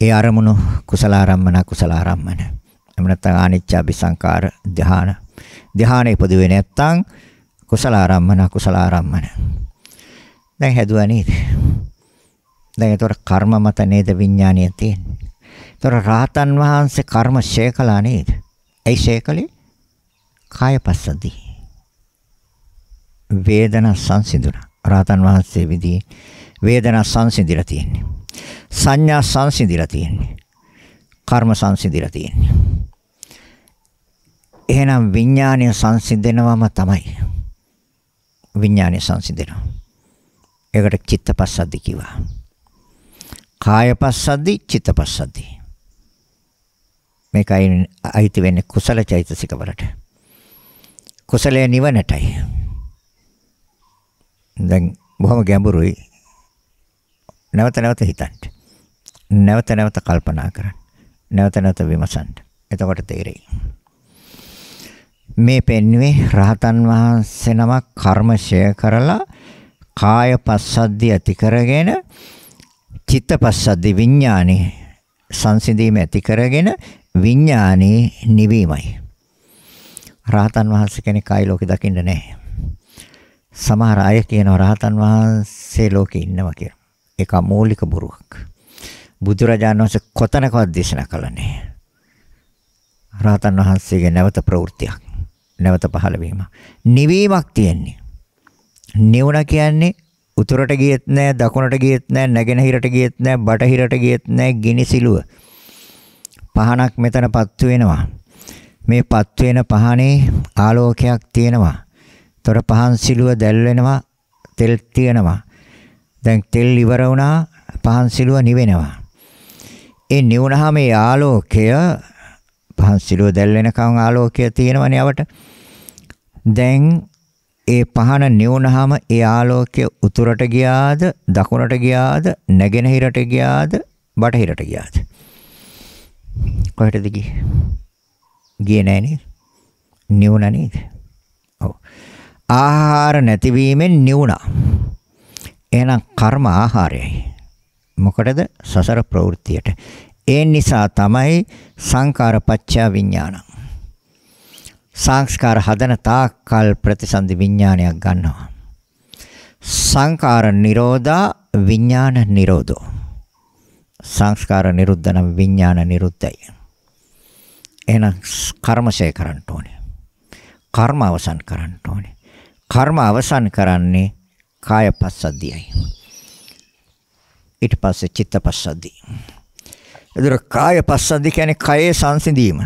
ඒ අරමුණු කුසලාරම්මන කුසලාරම්මන. එමු නැත්නම් ආනිච්ච අபிසංකාර ධානා ධ්‍යානෙ ඉපදුවේ නැත්තම් කුසල ආරම්මන කුසල ආරම්මන. දැන් හැදුවා නේද? දැන් ඒතර කර්ම මත නේද විඥානය තියෙන්නේ. ඒතර රාතන් වහන්සේ කර්ම ශේකලා නේද? ඇයි ශේකලේ? කායපස්සදී. වේදනා සංසිඳුණා. රාතන් වහන්සේ විදී වේදනා සංසිඳිලා තියෙන්නේ. සංඥා සංසිඳිලා තියෙන්නේ. කර්ම සංසිඳිලා තියෙන්නේ. එහෙනම් විඥානය සංසිඳෙනවම තමයි. විඥානය සංසිඳෙනවා. ඒකට චිත්තපස්සද්දි කිව්වා. කායපස්සද්දි චිත්තපස්සද්දි. මේකයි අයිති වෙන්නේ කුසල චෛතසික වලට. කුසලයේ නිවනටයි. දැන් බොහොම ගැඹුරුයි. නැවත නැවත හිතන්න. නැවත නැවත කල්පනා කරන්න. නැවත නැවත විමසන්න. එතකොට තේරෙයි. මේ පෙන්වේ රහතන් වහන්සේ නමක් කර්මශය කරලා කාය පස්සද්ධිය ඇති කරගෙන චිත්ත පස්සද්ධි විඥානේ සංසිඳීම ඇති කරගෙන විඥානේ නිවීමයි. රහතන් වහන්සේ කෙනෙක් ආයි ලෝකෙ දකින්න නැහැ. සමහර අය කියනවා රහතන් වහන්සේ ලෝකෙ ඉන්නවා කියලා. ඒක අමෝලික බොරුවක්. බුදුරජාණන් වහන්සේ කොතනකවත් දේශනා කළා නැහැ. රහතන් වහන්සේගේ නැවත ප්‍රවෘත්තියක්. නැවත පහළ වීමක්. නිවීමක් තියෙන්නේ. නිවුණ කියන්නේ උතුරට ගියෙත් නෑ, දකුණට ගියෙත් නෑ, නැගෙනහිරට ගියෙත් නෑ, බටහිරට ගියෙත් නෑ, ගිනිසිලුව. පහනක් මෙතන පත්තු වෙනවා. මේ පත්තු වෙන පහනේ ආලෝකයක් තියෙනවා. තොර පහන් සිලුව දැල් වෙනවා, තෙල් තියෙනවා. දැන් තෙල් ඉවර වුණා, පහන් සිලුව නිවෙනවා. ඒ නිවුණාම මේ ආලෝකය පහන් සිලුව දැල් වෙනකන් ආලෝකය තියෙනවනේ අවට. දැන් ඒ පහන නිවුනහම ඒ ආලෝකය උතුරට ගියාද දකුණට ගියාද නැගෙනහිරට ගියාද බටහිරට ගියාද? කොහෙටද ගියේ? ගියේ නෑ නේද? නිවුණා නේද? ඔව්. ආහාර නැතිවීමෙන් නිවුණා. එහෙනම් කර්ම ආහාරයයි. මොකටද? සසර ප්‍රවෘත්තියට. ඒ නිසා තමයි සංකාරපච්චා විඥානං. සංස්කාර හදන තාක්කල් ප්‍රතිසන්දි විඥානයක් ගන්නවා. සංකාර නිරෝධා විඥාන නිරෝධෝ. සංස්කාර නිරුද්ධ නම් විඥාන නිරුද්ධයි. එහෙනම් කර්මශය කරන්න ඕනේ. කර්ම අවසන් කරන්න ඕනේ. කර්ම අවසන් කරන්නේ කාය පස්සද්ධියයි. ඊට පස්සේ චිත්ත පස්සද්ධිය. එතකොට කාය පස්සද්ධි කියන්නේ කයේ සංසිඳීම.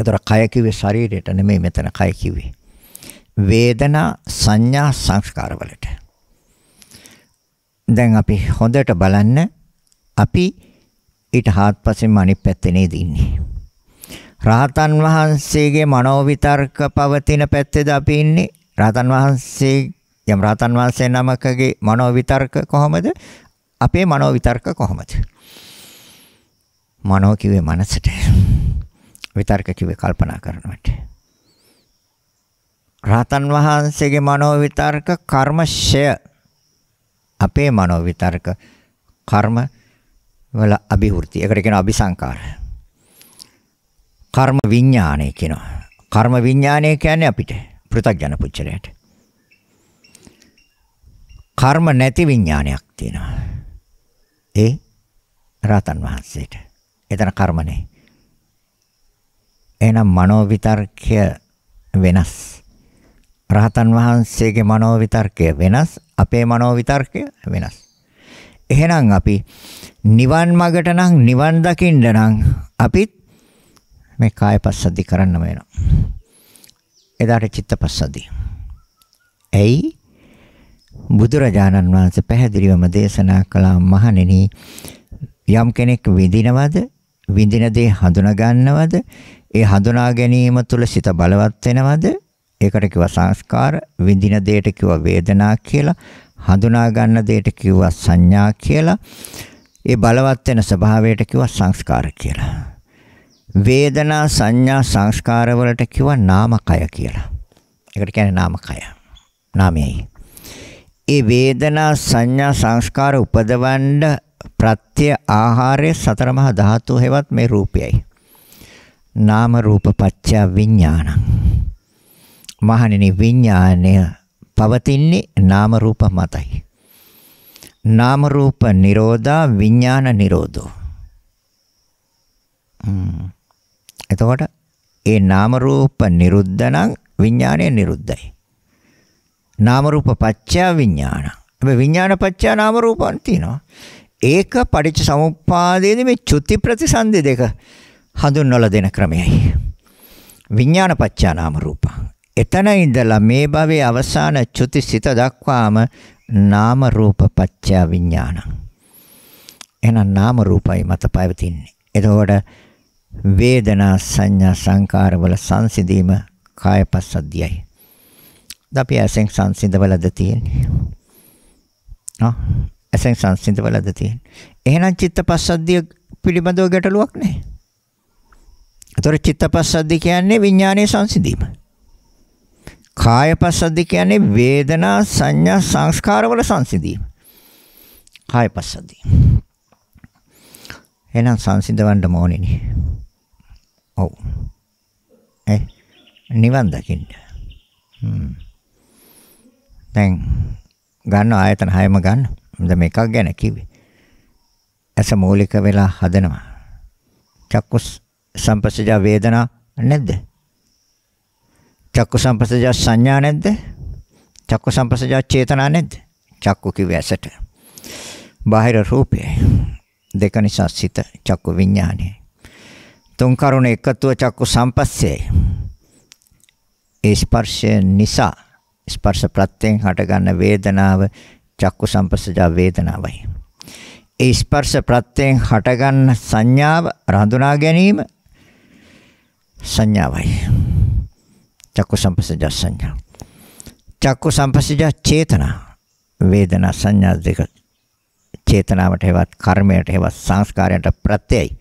එතකොට කය කිව්වේ ශරීරයට නෙමෙයි මෙතන කය කිව්වේ. වේදනා සංඥා සංස්කාර වලට. දැන් අපි හොඳට බලන්න අපි ඊට හාත්පසින්ම අනිත් පැත්තේ නේද ඉන්නේ. රහතන් වහන්සේගේ මනෝවිතර්ක පවතින පැත්තේද අපි ඉන්නේ? රහතන් වහන්සේ යම් රහතන් වහන්සේ නමකගේ මනෝවිතර්ක කොහොමද? අපේ මනෝවිතර්ක කොහොමද? මනෝ කිව්වේ මනසට. විතර්ක කිව්වේ කල්පනා කරනවට. රහතන් වහන්සේගේ මනෝ විතර්ක කර්මශය. අපේ මනෝ විතර්ක කර්ම වල අභිවෘත්ති. ඒකට කියනවා අபிසංකාර. කර්ම විඥානය කියනවා. කර්ම විඥානය කියන්නේ අපිට පෘථග්ජන පුච්චරයට. කර්ම නැති විඥානයක් තියෙනවා. ඒ රහතන් වහන්සේට. එතන කර්ම නැහැ. එහෙනම් මනෝ විතර්කය වෙනස්. රහතන් වහන්සේගේ මනෝ විතර්කය වෙනස්, අපේ මනෝ විතර්කය වෙනස්. එහෙනම් අපි නිවන් මගට නම් නිවන් දකින්න නම් අපිත් මේ කාය පස්සද්ධි කරන්න වෙනවා. එදාට චිත්ත පස්සද්ධි. ඇයි? බුදුරජාණන් වහන්සේ පැහැදිලිවම දේශනා කළා මහණෙනි යම් කෙනෙක් විඳිනවද විඳින දේ හඳුනා ගන්නවද? ඒ හඳුනා ගැනීම තුළ සිත බලවත් වෙනවද? ඒකට කිව්වා සංස්කාර, විඳින දේට කිව්වා වේදනා කියලා, හඳුනා ගන්න දේට කිව්වා සංඥා කියලා. ඒ බලවත් වෙන ස්වභාවයට කිව්වා සංස්කාර කියලා. වේදනා සංඥා සංස්කාර වලට කිව්වා නාමකය කියලා. ඒකට කියන්නේ නාමකය. නාමයයි. ඒ වේදනා සංඥා සංස්කාර උපදවන්න ප්‍රත්‍ය ආහාරය සතර මහා ධාතු හේවත් මේ රූපයයි. නාම රූප පත්‍ය විඥානං. මහණෙනි විඥාණය පවතින්නේ නාම රූප මතයි. නාම රූප නිරෝධා විඥාන නිරෝධෝ. එතකොට ඒ නාම රූප නිරුද්ධ නම් විඥානය නිරුද්ධයි. නාම රූප පත්‍ය විඥාන. හැබැයි විඥාන පත්‍ය නාම රූපන් තියෙනවා. ඒක පටිච්ච සමුප්පාදයේදී මේ චුති ප්‍රතිසන්දි දෙක හඳුන්වලා දෙන ක්‍රමයයි. විඥාන පත්‍යා නාම රූප. එතන ඉඳලා මේ භවයේ අවසාන චුති සිත දක්වාම නාම රූප පත්‍යා විඥාන. එහෙනම් නාම රූපයි මත පැවතින්නේ. එතකොට වේදනා සංඥා සංකාරවල සංසිඳීම කායපස්සද්ධියයි. දැන් අපි ඇසෙන් සංසිඳවලද තියෙන්නේ. ඇසෙන් සංසිඳවලද තියෙන්නේ. එහෙනම් චිත්තපස්සද්ධිය පිළිබඳව ගැටලුවක් නැහැ. ඒතර චිත්තපස්සද්ධිය කියන්නේ විඥානයේ සංසිඳීම. කායපස්සද්ධිය කියන්නේ වේදනා සංඥා සංස්කාරවල සංසිඳීම. කායපස්සද්ධිය. එහෙනම් සංසිඳවන්න ඕනේ ඔව්. ඒ නිවන් දකින්න. හ්ම්. දැන් ගන්න ආයතන හයම ගන්න. මම මේකක් ගැන කිව්වේ. ඇස මූලික වෙලා හදනවා. චක්කු සම්පස්සජ වේදනා නැද්ද? චක්කු සම්පස්සජ සංඥා නැද්ද? චක්කු සම්පස්සජ චේතනා නැද්ද? චක්කු කිව්වේ ඇසට. බාහිර රූපය. දෙක නිසා සිත චක්කු විඥානය. තුන් කරුණ එකතුව චක්කු සම්පස්සයයි. ඒ ස්පර්ශය නිසා ස්පර්ශ ප්‍රත්‍යයෙන් හටගන්න වේදනාව චක්කු සම්පස්සජා වේදනාවයි. ඒ ස්පර්ශ ප්‍රත්‍යයෙන් හටගන්න සංඥාව රඳුනා ගැනීම සංඥාවයි. චක්කු සම්පස්සජා සංඥා. චක්කු සම්පස්සජා චේතනා වේදනා සංඥා දෙක චේතනාවට හේවත් කර්මයට හේවත් සංස්කාරයට ප්‍රත්‍යයයි.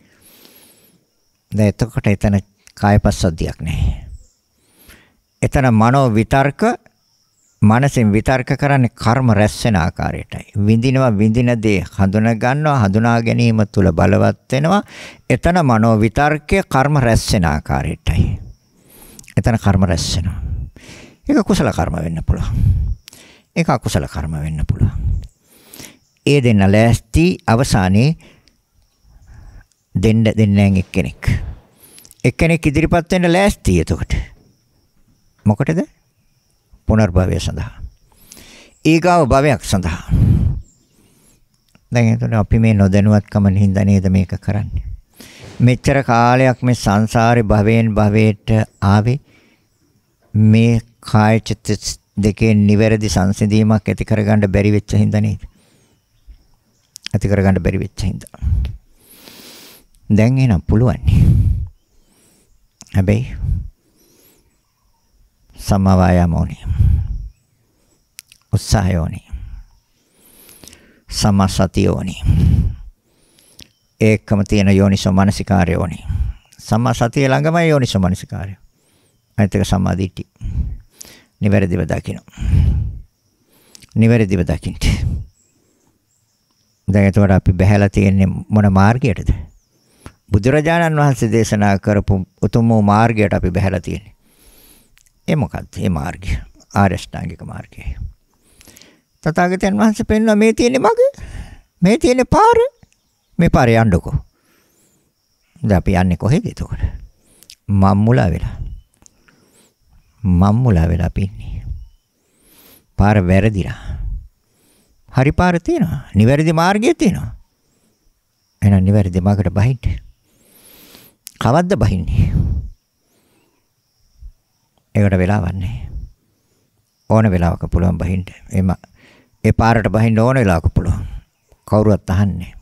දැන් එතකොට එතන කායපස්සද්ධියක් නැහැ. එතන මනෝ විතර්ක මනසෙන් විතර්ක කරන්නේ කර්ම රැස් වෙන ආකාරයටයි. විඳිනවා විඳින දේ හඳුනා ගන්නවා හඳුනා ගැනීම තුල බලවත් වෙනවා. එතන මනෝ විතර්කය කර්ම රැස් වෙන ආකාරයටයි. එතන කර්ම රැස් වෙනවා. ඒක කුසල කර්ම වෙන්න පුළුවන්. ඒක අකුසල කර්ම වෙන්න පුළුවන්. ඒ දෙන්න ලෑස්ති අවසානයේ දෙන්න දෙන්නෑන් එක්කෙනෙක්. එක්කෙනෙක් ඉදිරිපත් වෙන්න ලෑස්ති එතකොට. මොකටද? පුනර්භවය සඳහා. ඊගාව භවයක් සඳහා. දැන් එතකොට අපි මේ නොදැනුවත්කම හින්දා නේද මේක කරන්නේ. මෙච්චර කාලයක් මේ සංසාරේ භවයෙන් භවයට ආවේ මේ කාය චිත්ත දෙකේ නිවැරදි සංසිඳීමක් ඇති කරගන්න බැරි වෙච්ච හින්දා නේද? ඇති කරගන්න බැරි වෙච්ච හින්දා. දැන් එහෙනම් පුළුවන්. හැබැයි සම්මා වායාම ඕනේ. උත්සාහය ඕනේ. සම්මා සතිය ඕනේ. ඒකම තියෙන යෝනිසෝ මනසිකාරය ඕනේ. සම්මා සතිය ළඟමයි යෝනිසෝ මනසිකාරය. අනිත් එක සම්මා දිට්ඨි. නිවැරදිව දකින්න. නිවැරදිව දකින්න. දැන් එතකොට අපි බහැලා තියෙන්නේ මොන මාර්ගයටද? බුදුරජාණන් වහන්සේ දේශනා කරපු උතුම් වූ මාර්ගයට අපි බහැලා තියෙන්නේ. ඒ මොකද්ද? ඒ මාර්ගය. ආරෂ්ඨාංගික මාර්ගය. තථාගතයන් වහන්සේ පෙන්වන මේ තියෙන මග, මේ තියෙන පාර, මේ පාර යන්නකෝ. දැන් අපි යන්නේ කොහෙද එතකොට? මම්මුලා වෙලා. මම්මුලා වෙලා අපි ඉන්නේ. පාර වැරදිලා. හරි පාර තියෙනවා. නිවැරදි මාර්ගය තියෙනවා. එහෙනම් නිවැරදි මාර්ගයට බහින්න. කවද්ද බහින්නේ? ඒකට වෙලාවක් නැහැ. ඕන වෙලාවක පුළුවන් බහින්න. එම ඒ පාරට බහින්න ඕන වෙලාවක පුළුවන්. කවුරුවත් අහන්නේ.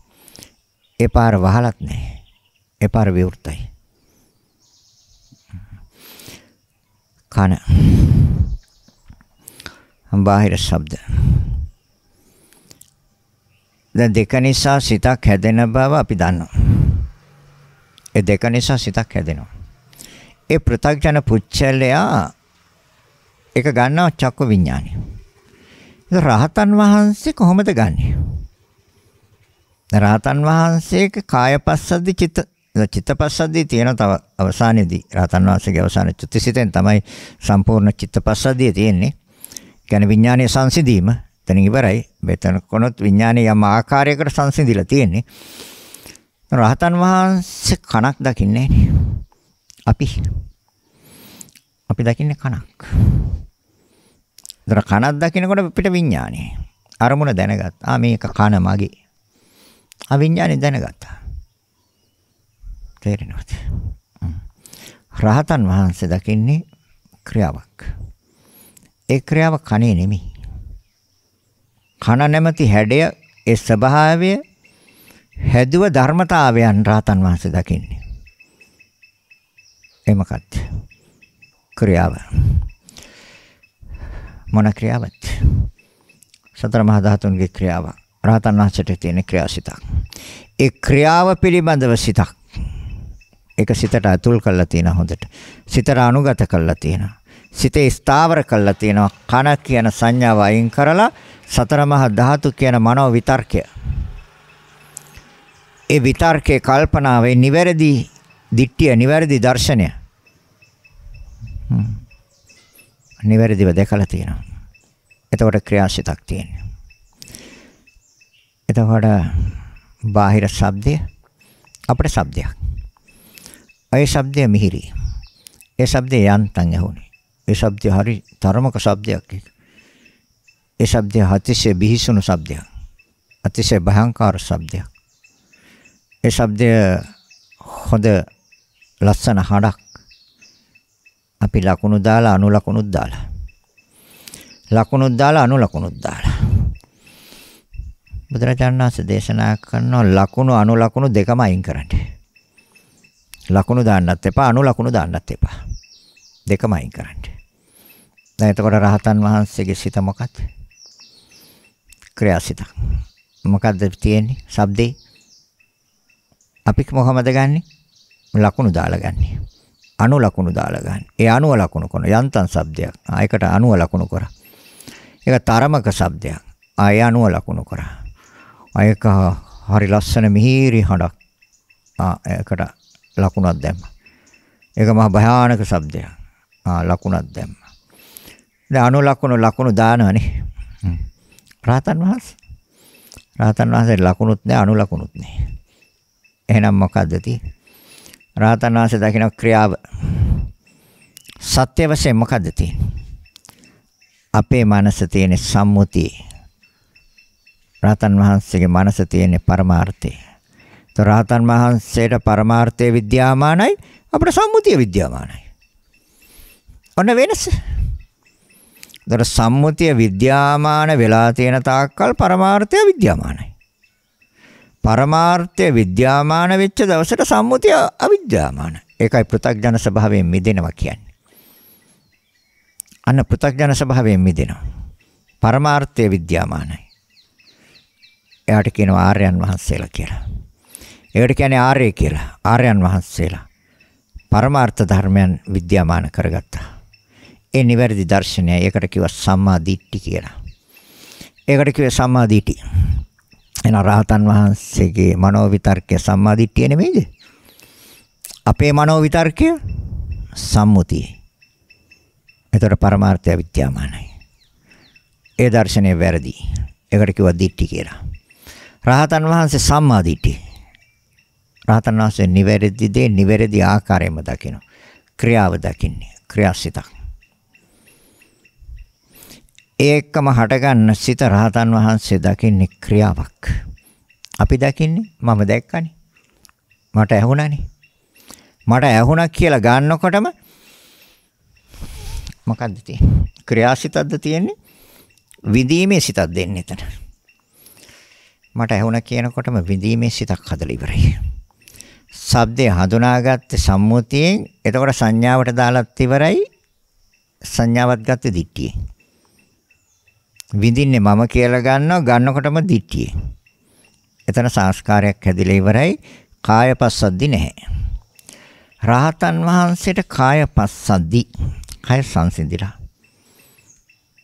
ඒ පාර වහලත් නැහැ. ඒ පාර විවෘතයි. කන. බාහිර ශබ්ද. දැන් දෙක නිසා සිතක් හැදෙන බව අපි දන්නවා. ඒ දෙක නිසා සිතක් හැදෙනවා. ඒ පෘථග්ජන පුච්චලයා ඒක ගන්නවා චක්ක විඥානය. ඒක රහතන් වහන්සේ කොහොමද ගන්නෙ? රහතන් වහන්සේක කායපස්සද්දි චිත්ත චිත්තපස්සද්දී තියෙන තව අවසානයේදී රහතන් වහන්සේගේ අවසාන චුතිසිතෙන් තමයි සම්පූර්ණ චිත්තපස්සද්දී තියෙන්නේ. කියන්නේ විඥානයේ සංසිඳීම එතනින් ඉවරයි. මෙතන කොනොත් විඥානය යම් ආකාරයකට සංසිඳිලා තියෙන්නේ. රහතන් වහන්සේ කණක් දකින්නේ නැහැ. අපි අපි දකින්නේ කනක්. ඒතර කනක් දකිනකොට අපිට විඥානේ අරමුණ දැනගත්. ආ මේක කන මගේ. ආ විඥානේ දැනගත්තා. තේරෙනවද? රහතන් වහන්සේ දකින්නේ ක්‍රියාවක්. ඒ ක්‍රියාව කනේ නෙමෙයි. කන නැමැති හැඩය ඒ ස්වභාවය හැදුව ධර්මතාවයන් රහතන් වහන්සේ දකින්නේ. ඒ මොකද්ද? ක්‍රියාව. මොන ක්‍රියාවද? සතර මහා ධාතුන්ගේ ක්‍රියාව. රහතන් වහන්සේට තියෙන ක්‍රියාසිතක්. ඒ ක්‍රියාව පිළිබඳව සිතක්. ඒක සිතට අතුල් කරලා තියෙන හොඳට. සිතට අනුගත කරලා තියෙනවා. සිතේ ස්ථාවර කරලා තියෙනවා. කන කියන සංඥාව අයින් කරලා සතර මහා ධාතු කියන මනෝ විතර්කය. ඒ විතර්කේ කල්පනාවේ නිවැරදි දිට්ඨිය නිවැරදි දර්ශනය. නිවැරදිව දැකලා තියෙනවා. එතකොට ක්‍රියාසිතක් තියෙනවා. එතකොට බාහිර ශබ්දය අපේ ශබ්දයක්. ඒ ශබ්දය මිහිරි. ඒ ශබ්දය යන්තම් ඇහුනේ. ඒ ශබ්දය හරි තරමක ශබ්දයක් ඒක. ඒ ශබ්දය අතිශය බිහිසුණු ශබ්දයක්. අතිශය භයානකාර ශබ්දයක්. ඒ ශබ්දය හොඳ ලස්සන හඬක්. අපි ලකුණු දාලා අනු ලකුණුත් දාලා. ලකුණුත් දාලා අනු ලකුණුත් දාලා. බුදුරජාණන් වහන්සේ දේශනා කරන ලකුණු අනු ලකුණු දෙකම අයින් කරන්න. ලකුණු දාන්නත් එපා අනු ලකුණු දාන්නත් එපා. දෙකම අයින් කරන්න. දැන් එතකොට රහතන් වහන්සේගේ සිත මොකක්ද? ක්‍රියාසිත. මොකද්ද තියෙන්නේ? shabdේ. අපි කොහොමද ගන්නේ? ලකුණු දාලා ගන්නෙ. අණු ලකුණු දාලා ගන්න. ඒ අණුව ලකුණු කරන යන්තම් શબ્දයක්. ආයකට අණුව ලකුණු කරා. ඒක තරමක શબ્දයක්. ආය අණුව ලකුණු කරා. ආයක හරි ලස්සන මිහිරි හඬක්. ආයකට ලකුණක් දැම්මා. ඒක මහ භයානක શબ્දයක්. ආ ලකුණක් දැම්මා. දැන් අණු ලකුණු ලකුණු දානවනේ. රාතන් වහන්සේ. රාතන් වහන්සේ ලකුණුත් නැහැ අණු ලකුණුත් නැහැ. එහෙනම් මොකද්ද තියෙන්නේ? රහතන් වහන්සේ දකින ක්‍රියාව සත්‍ය වශයෙන් මොකද්ද තියෙන්නේ? අපේ මනස තියෙන සම්මුතිය. රහතන් වහන්සේගේ මනස තියෙන පරමාර්ථය. તો රහතන් වහන්සේට පරමාර්ථය විද්‍යාමානයි අපේ සම්මුතිය විද්‍යාමානයි. ඔන්න වෙනස. දර සම්මුතිය විද්‍යාමාන වෙලා තියෙන තාක්කල් පරමාර්ථය විද්‍යාමානයි. පරමාර්ථය විද්‍යාමාන වෙච්ච දවසට සම්මුතිය අවිද්‍යාමාන. ඒකයි පෘථග්ජන ස්වභාවයෙන් මිදෙනවා කියන්නේ. අන්න පෘථග්ජන ස්වභාවයෙන් මිදෙනවා. පරමාර්ථය විද්‍යාමානයි. එයාට කියනවා ආර්යයන් වහන්සේලා කියලා. ඒකට කියන්නේ ආර්ය කියලා. ආර්යයන් වහන්සේලා. පරමාර්ථ ධර්මයන් විද්‍යාමාන කරගත්තා. ඒ නිවැරදි දර්ශනය. ඒකට කිව්වා සම්මා දිට්ඨි කියලා. ඒකට කිව්වේ සම්මා දිට්ඨි. එහෙනම් රහතන් වහන්සේගේ මනෝවිතර්කය සම්මාදිට්ඨිය නෙමෙයිද? අපේ මනෝවිතර්කය සම්මුතියයි. එතකොට පරමාර්ථය විද්‍යාමානයි. ඒ දර්ශනය වැරදි. ඒකට කිව්වා දිට්ඨි කියලා. රහතන් වහන්සේ සම්මා දිට්ඨි. රහතන් වහන්සේ නිවැරදි දේ නිවැරදි ආකාරයෙන්ම දකිනවා. ක්‍රියාව දකින්නේ. ක්‍රියාසිතක්. ඒකම හටගන්න සිත රහතන් වහන්සේ දකින්නේ ක්‍රියාවක්. අපි දකින්නේ මම දැක්කනේ. මට ඇහුණානේ. මට ඇහුණා කියලා ගන්නකොටම මොකද්ද තියෙන්නේ? ක්‍රියාසිතක්ද තියෙන්නේ? විඳීමේ සිතක් දෙන්නේ එතන. මට ඇහුණා කියනකොටම විඳීමේ සිතක් හදලා ඉවරයි. ශබ්දය හඳුනාගත්තේ සම්මුතියෙන්. එතකොට සංඥාවට දාලත් ඉවරයි. සංඥාවත් ගත්තේ දිට්ඨියෙන්. විඳින්නේ මම කියලා ගන්නවා ගන්නකොටම දිටියේ. එතන සංස්කාරයක් හැදිලා ඉවරයි කාය පස්සද්දි නැහැ. රහතන් වහන්සේට කාය පස්සද්දි කාය සංසිඳිලා.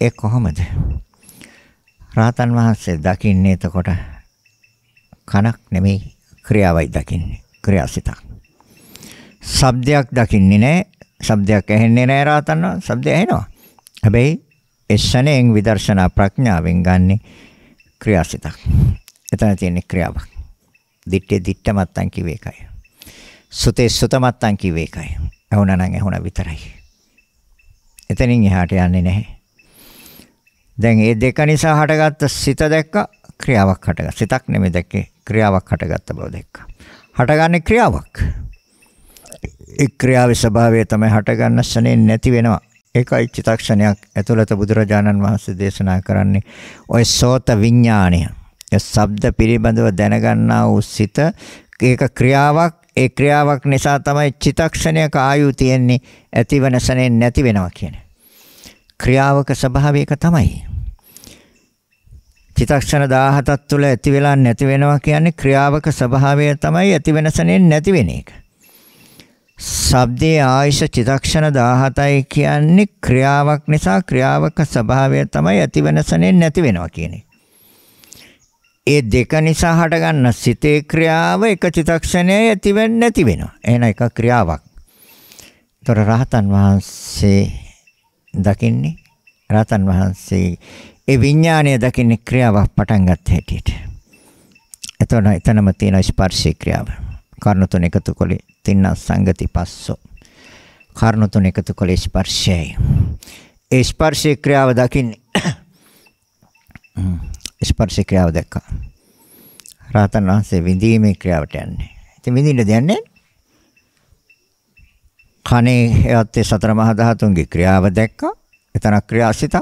ඒ කොහොමද? රහතන් වහන්සේ දකින්නේ එතකොට කනක් නෙමෙයි ක්‍රියාවයි දකින්නේ ක්‍රියාසිතක්. ශබ්දයක් දකින්නේ නැහැ. ශබ්දයක් ඇහෙන්නේ නැහැ රහතන් වහන්සේ. ශබ්ද ඇහෙනවා. හැබැයි එෂණයෙන් විදර්ශනා ප්‍රඥාවෙන් ගන්න ක්‍රියාසිතක්. එතන තියෙන ක්‍රියාවක්. දිත්තේ දිත්ත මත්තන් කිව්ව එකයි. සුතේ සුත මත්තන් කිව්ව එකයි. ඇහුණා නම් ඇහුණා විතරයි. එතනින් එහාට යන්නේ නැහැ. දැන් මේ දෙක නිසා හටගත්ත සිත දැක්ක ක්‍රියාවක් හටගත්තා. සිතක් නෙමෙයි දැක්කේ ක්‍රියාවක් හටගත්ත බව දැක්කා. හටගන්නේ ක්‍රියාවක්. ඒ ක්‍රියාවේ ස්වභාවය තමයි හටගන්න ශනේ නැති වෙනවා. ඒකයි චිතක්ෂණයක් ඇතුළත බුදුරජාණන් වහන්සේ දේශනා කරන්නේ ඔය සෝත විඥාණය. ඒ ශබ්ද පිළිබඳව දැනගන්නා වූ සිත ඒක ක්‍රියාවක් ඒ ක්‍රියාවක් නිසා තමයි චිතක්ෂණයක ආයු තියෙන්නේ ඇතිවන සැනෙන් නැති වෙනවා කියන්නේ. ක්‍රියාවක ස්වභාවය තමයි. චිතක්ෂණ 17ක් තුළ ඇති වෙලා නැති වෙනවා කියන්නේ ක්‍රියාවක ස්වභාවය තමයි ඇති වෙනසනේ නැති වෙන එක. සබ්දේ ආයෂ චිතක්ෂණ 17යි කියන්නේ ක්‍රියාවක් නිසා ක්‍රියාවක ස්වභාවය තමයි ඇතිවෙනසනේ නැති වෙනවා කියන්නේ. ඒ දෙක නිසා හටගන්න සිතේ ක්‍රියාව එක චිතක්ෂණයේ ඇතිවෙන්නේ නැති වෙනවා. එහෙනම් එක ක්‍රියාවක්. ତොර රහතන් වහන්සේ දකින්නේ රහතන් වහන්සේ ඒ විඥානය දකින්නේ ක්‍රියාවක් පටන් ගන්න හැටියට. එතන එතනම තියෙන ස්පර්ශ ක්‍රියාව. කර්ණ තුන එකතු කළේ තින්න සංගති පස්සෝ. කර්ණ තුන එකතු කළේ ස්පර්ශයයි. ඒ ස්පර්ශ ක්‍රියාව දකින්නේ ස්පර්ශ ක්‍රියාව දැක්කා. රාතන් වහන්සේ විඳීමේ ක්‍රියාවට යන්නේ. ඉතින් විඳින්න දෙයක් නැහැ. කනේ ඇත්තේ සතර මහා ධාතුන්ගේ ක්‍රියාව දැක්කා. එතන ක්‍රියාසිතක්.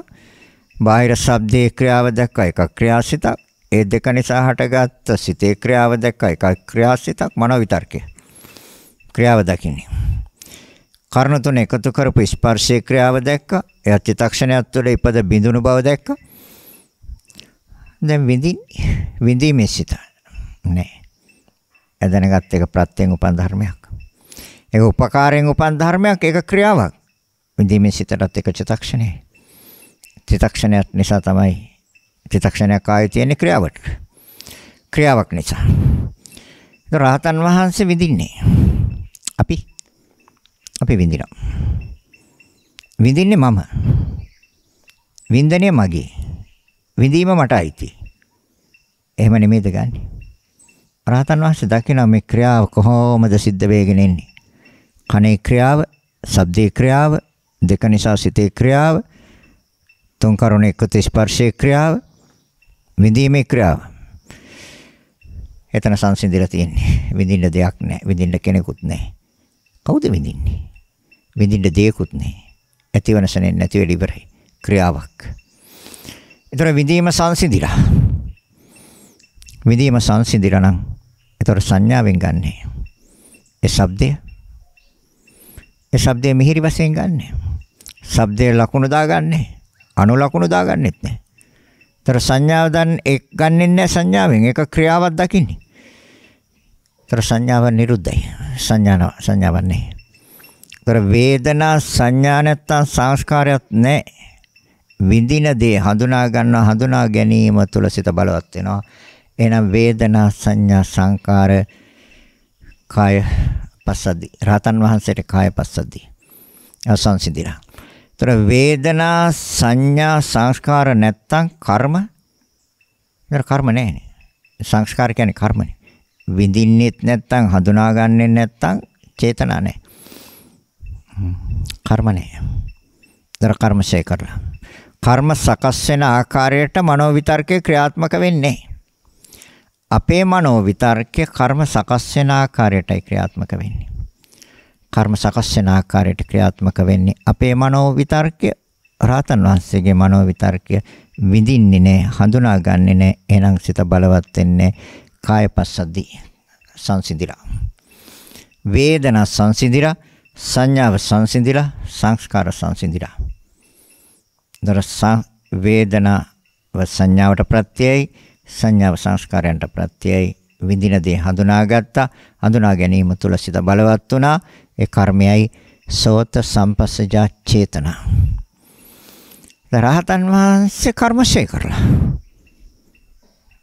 බාහිර ශබ්දයේ ක්‍රියාව දැක්කා. එක ක්‍රියාසිතක්. ඒ දෙක නිසා හටගත් සිතේ ක්‍රියාව දැක්ක එකයි ක්‍රියාසිතක් මනෝ විතර්කය. ක්‍රියාව දකින්නේ. කර්ණ තුන එකතු කරපු ස්පර්ශයේ ක්‍රියාව දැක්ක. ඒ චිතක්ෂණයත් තුළ ඉපද බිඳුණු බව දැක්ක. දැන් විඳින් විඳීමේ සිත නෑ. එදැනගත් එක ප්‍රත්‍යයෙන් උපන් ධර්මයක්. ඒක උපකාරයෙන් උපන් ධර්මයක් ඒක ක්‍රියාවක්. විඳීමේ සිතටත් එක චිතක්ෂණයයි. චිතක්ෂණයත් නිසා තමයි චිත්තක්ෂණයක් ආයේ තියෙන්නේ ක්‍රියාවට. ක්‍රියාවක් නිසා. රහතන් වහන්සේ විඳින්නේ. අපි අපි විඳිනවා. විඳින්නේ මම. වින්දනය මගේ. විඳීම මට අයිති. එහෙම නෙමෙයිද ගන්නෙ. රහතන් වහන්සේ දකිනවා මේ ක්‍රියාව කොහොමද සිද්ධ වෙගෙන එන්නේ. කනේ ක්‍රියාව, ශබ්දේ ක්‍රියාව, දෙක නිසා සිතේ ක්‍රියාව, තුන් කරුණ එක්ක ස්පර්ශේ ක්‍රියාව විඳීමේ ක්‍රියාව. එතන සංසිඳිලා තියෙන්නේ. විඳින්න දෙයක් නැහැ. විඳින්න කෙනෙකුත් නැහැ. කවුද විඳින්නේ? විඳින්න දෙයක්වත් නැහැ. ඇතිවන සැනෙන් නැති වෙලි ඉවරයි. ක්‍රියාවක්. ඒතර විඳීම සංසිඳිලා. විඳීම සංසිඳිලා නම් ඒතර සංඥාවෙන් ගන්නෙ. ඒ શબ્දය. ඒ શબ્දය මිහිරි වශයෙන් ගන්නෙ. શબ્දයේ ලකුණු දාගන්නේ. අනු ලකුණු දාගන්නෙත් නැහැ. ඒතර සංඥාව දැන් එක් ගන්නෙ නැහැ සංඥාවෙන්. ඒක ක්‍රියාවක් දකින්නේ. ඒතර සංඥාව නිරුද්ධයි. සංඥාන සංඥාවක් නැහැ. ඒතර වේදනා සංඥා නැත්තම් සංස්කාරයක් නැහැ. විඳින දේ හඳුනා ගන්නවා හඳුනා ගැනීම තුළ සිත බලවත් වෙනවා. එහෙනම් වේදනා සංඥා සංකාර කාය පස්සද්දි. රහතන් වහන්සේට කාය පස්සද්දි. අසංසිඳිනා. ඒතර වේදනා සංඥා සංස්කාර නැත්තම් කර්ම. ඒතර කර්ම නැහැනේ. සංස්කාර කියන්නේ කර්මනේ. විඳින්නෙත් නැත්තම් හඳුනාගන්නේ නැත්තම් චේතනා නැහැ. කර්ම නැහැ. ඒතර කර්මශේ කරලා. කර්ම සකස් වෙන ආකාරයට මනෝවිතර්කේ ක්‍රියාත්මක වෙන්නේ අපේ මනෝවිතර්කේ කර්ම සකස් වෙන ආකාරයටයි ක්‍රියාත්මක වෙන්නේ. කර්ම සකස් වෙන ආකාරයට ක්‍රියාත්මක වෙන්නේ. අපේ මනෝ විතර්කය රාතන් වහන්සේගේ මනෝ විතර්කය විඳින්නේ නැහැ, හඳුනාගන්නේ නැහැ. එහෙනම් සිත බලවත් වෙන්නේ කායපස්සද්දී සංසිඳිලා. වේදනා සංසිඳිලා, සංඥාව සංසිඳිලා, සංස්කාර සංසිඳිලා. දරස වේදනාව සංඥාවට ප්‍රත්‍යයයි, සංඥාව සංස්කාරයන්ට ප්‍රත්‍යයයි. විඳින දේ හඳුනාගත්තා. හඳුනා ගැනීම තුල සිත බලවත් වුණා. ඒ කර්මයයි සෝත සම්පස්සජා චේතනා. රහතන් වහන්සේ කර්ම ශේ කරලා.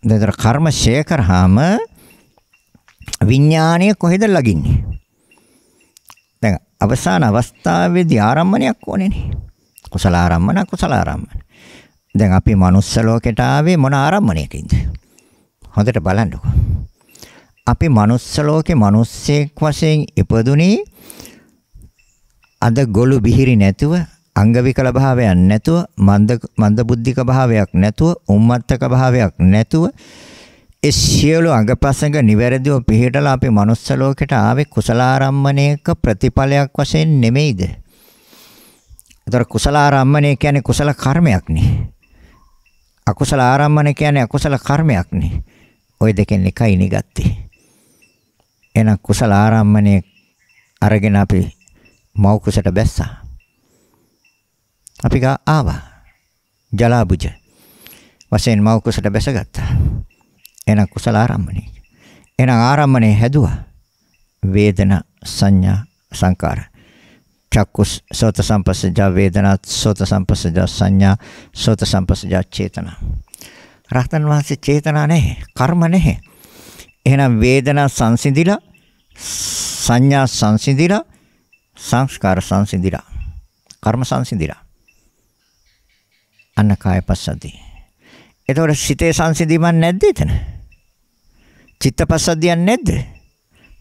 දෙතර කර්ම ශේ කරාම විඥානය කොහෙද ලගින්නේ? දැන් අවසාන අවස්ථාවේදී ආරම්මණයක් ඕනේනේ. කුසල ආරම්මන කුසල ආරම්මන. දැන් අපි manuss ලෝකෙට ආවේ මොන ආරම්මණයකින්ද? හොඳට බලන්නකෝ. අපි manuss ලෝකේ මිනිස්සෙක් වශයෙන් ඉපදුනේ අද ගොළු බිහිරි නැතුව අංග විකල භාවයක් නැතුව මන්ද මන්ද බුද්ධික භාවයක් නැතුව උම්මත්තක භාවයක් නැතුව ඒ සියලු අඟපසඟ නිවැරදිව පිළිහෙටලා අපි manuss ලෝකයට ආවේ කුසලාරම්මණයක ප්‍රතිඵලයක් වශයෙන් නෙමෙයිද? ඒතර කුසලාරම්මණය කියන්නේ කුසල කර්මයක් නේ. අකුසල ආරම්මණය කියන්නේ අකුසල කර්මයක් නේ. ওই දෙකෙන් එකයි නිගත්තේ. එන කුසල ආරම්මණය අරගෙන අපි මව් කුසට බැස්සා. අපි ගා ආවා. ජලාබුජ වශයෙන් මව් කුසට බැසගත්තා. එන කුසල ආරම්මණය. එන ආරම්මණය හැදුවා. වේදනා සංඥා සංකාර චක්කුස් සෝත සම්පස්සජා වේදනා සෝත සම්පස්සජා සංඥා සෝත සම්පස්සජා චේතනා රහතන් වහන්සේ චේතනා නැහැ කර්ම නැහැ එහෙනම් වේදනා සංසිඳිලා සංඥා සංසිඳිලා සංස්කාර සංසිඳිලා කර්ම සංසිඳිලා අන්න කාය පස්සද්ධි. එතකොට සිතේ සංසිඳීමක් නැද්ද එතන? චිත්ත පස්සද්ධියක් නැද්ද?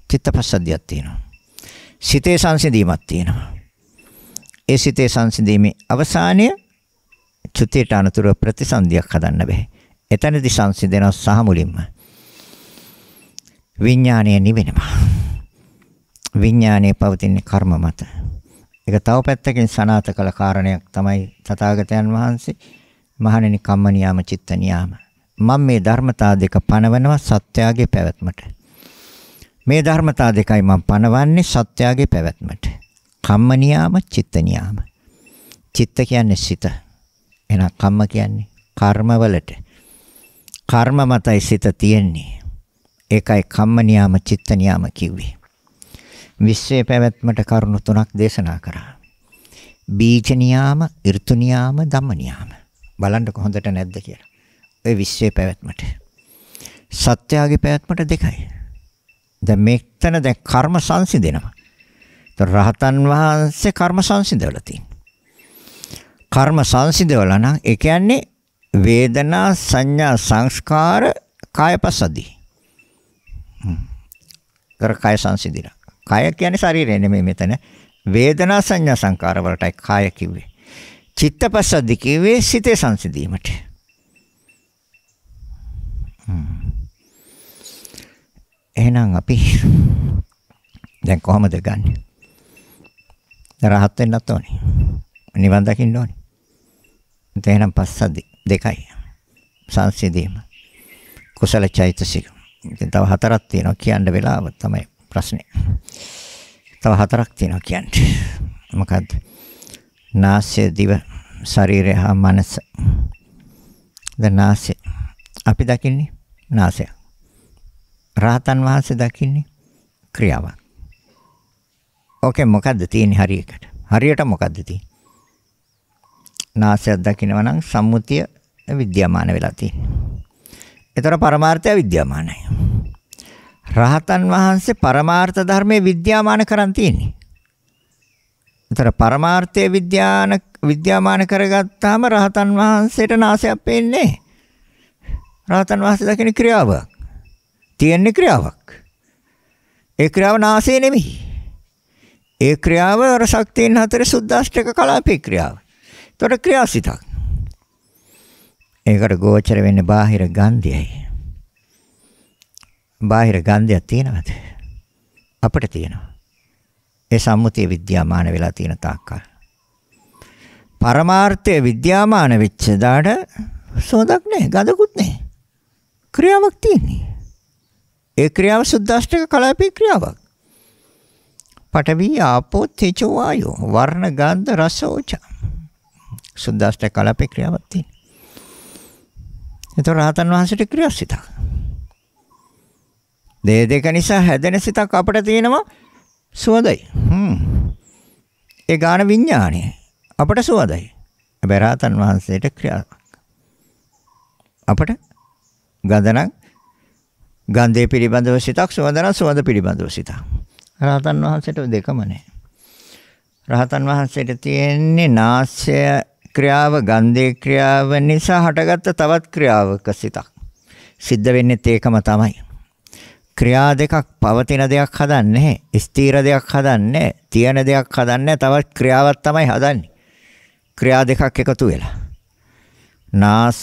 චිත්ත පස්සද්ධියක් තියෙනවා. සිතේ සංසිඳීමක් තියෙනවා. ඒ සිතේ සංසිඳීමේ අවසානය චුතියට අනුතුරු ප්‍රතිසන්දියක් හදන්න බෑ. එතනදි සංසිඳෙනවා සහ මුලින්ම. විඥාණය නිවෙනවා. විඥාණය පවතින්නේ කර්ම මත. ඒක තව පැත්තකින් සනාත කළ කාරණයක් තමයි තථාගතයන් වහන්සේ මහණෙනි කම්ම නියාම චිත්ත නියාම. මම මේ ධර්මතා දෙක පනවනවා සත්‍යාගේ පැවැත්මට. මේ ධර්මතා දෙකයි මම පනවන්නේ සත්‍යාගේ පැවැත්මට. කම්ම නියාම චිත්ත නියාම. චිත්ත කියන්නේ සිත. එහෙනම් කම්ම කියන්නේ කර්මවලට. කර්ම මතයි සිත තියෙන්නේ. ඒකයි කම්ම නියාම චිත්ත නියාම කිව්වේ. විශ්වයේ පැවැත්මට කරුණු තුනක් දේශනා කරා. බීජ නියාම, ඍතු නියාම, ධම්ම නියාම. බලන්න කොහොඳට නැද්ද කියලා. ඒ විශ්වයේ පැවැත්මට. සත්‍යයේ පැවැත්මට දෙකයි. දැන් මෙතන දැන් කර්ම සංසිඳෙනවා. ඒතර රහතන් වහන්සේ කර්ම සංසිඳවලා තියෙනවා. කර්ම සංසිඳවලා නම් ඒ කියන්නේ වේදනා සංඥා සංස්කාර කායපසදී කර කය සංසිඳිලා. කය කියන්නේ ශරීරය නෙමෙයි මෙතන. වේදනා සංඥා සංකාර වලටයි කය කිව්වේ. චිත්තපස්සද්දි කිව්වේ සිතේ සංසිඳීමට. එහෙනම් අපි දැන් කොහමද ගන්නෙ? රහත් වෙන්නත් ඕනේ. නිවන් දකින්න ඕනේ. එහෙනම් පස්සද්දි දෙකයි. සංසිඳීම. කුසල චෛතසිකම. ඉතින් තව හතරක් තියෙනවා කියන්න වෙලාව තමයි ප්‍රශ්නේ. තව හතරක් තියෙනවා කියන්නේ. මොකද්ද? නාසය දිව ශරීරය හා මනස. දැන් නාසය අපි දකින්නේ නාසය. රහතන් වහන්සේ දකින්නේ ක්‍රියාවක්. ඕකේ මොකද්ද තියෙන්නේ හරියකට? හරියට මොකද්ද තියෙන්නේ? නාසයක් දකිනවා නම් සම්මුතිය විද්‍යමාන වෙලා තියෙන්නේ. එතකොට පරමාර්ථය විද්‍යාමානයි. රහතන් වහන්සේ පරමාර්ථ ධර්මයේ විද්‍යාමාන කරන් තියෙන්නේ. එතකොට පරමාර්ථය විද්‍යාන විද්‍යාමාන කරගත්තාම රහතන් වහන්සේට નાසයක් පේන්නේ රහතන් වහන්සේ දකින ක්‍රියාවක්. තියෙන ක්‍රියාවක්. ඒ ක්‍රියාව નાසය නෙමෙයි. ඒ ක්‍රියාව අර ශක්තියන් හතරේ සුද්දාෂ්ටක කලාපේ ක්‍රියාව. එතකොට ක්‍රියාසිතක්. ඒකට ගෝචර වෙන්නේ බාහිර ගන්ධයයි. බාහිර ගන්ධයක් තියෙනවද? අපිට තියෙනවා. ඒ සම්මුතිය විද්‍යාමාන වෙලා තියෙන තාක්කල්. පරමාර්ථය විද්‍යාමාන වෙච්ච දාට සෝදක් නැහැ, ගඳකුත් නැහැ. ක්‍රියාවක් තියෙන්නේ. ඒ ක්‍රියාව සුද්දාෂ්ටක කලාපේ ක්‍රියාවක්. පඨවි ආපෝ තේජෝ වායෝ වර්ණ ගන්ධ රස ඕච. සුද්දාෂ්ටක කලාපේ ක්‍රියාවක් තියෙන්නේ. එතකොට රහතන් වහන්සේට ක්‍රියාසිතක්. දේ දෙක නිසා හැදෙන සිතක් අපිට තියෙනවා සුවඳයි. හ්ම්. ඒ ගාන විඥාණය අපිට සුවඳයි. හැබැයි රහතන් වහන්සේට ක්‍රියාවක්. අපිට ගඳනම් ගන්ධය පිළිබඳව සිතක් සුවඳනම් සුවඳ පිළිබඳව සිතක්. රහතන් වහන්සේට දෙකම නැහැ. රහතන් වහන්සේට තියෙන්නේ නාසය ක්‍රියාව ගන්ධේ ක්‍රියාව නිසා හටගත්ත තවත් ක්‍රියාවක සිතක්. සිද්ධ වෙන්නේත් ඒකම තමයි. ක්‍රියා දෙකක් පවතින දෙයක් හදන්නේ ස්ථීර දෙයක් හදන්නේ තියෙන දෙයක් හදන්නේ තවත් ක්‍රියාවක් තමයි හදන්නේ ක්‍රියා දෙකක් එකතු වෙලා නාස්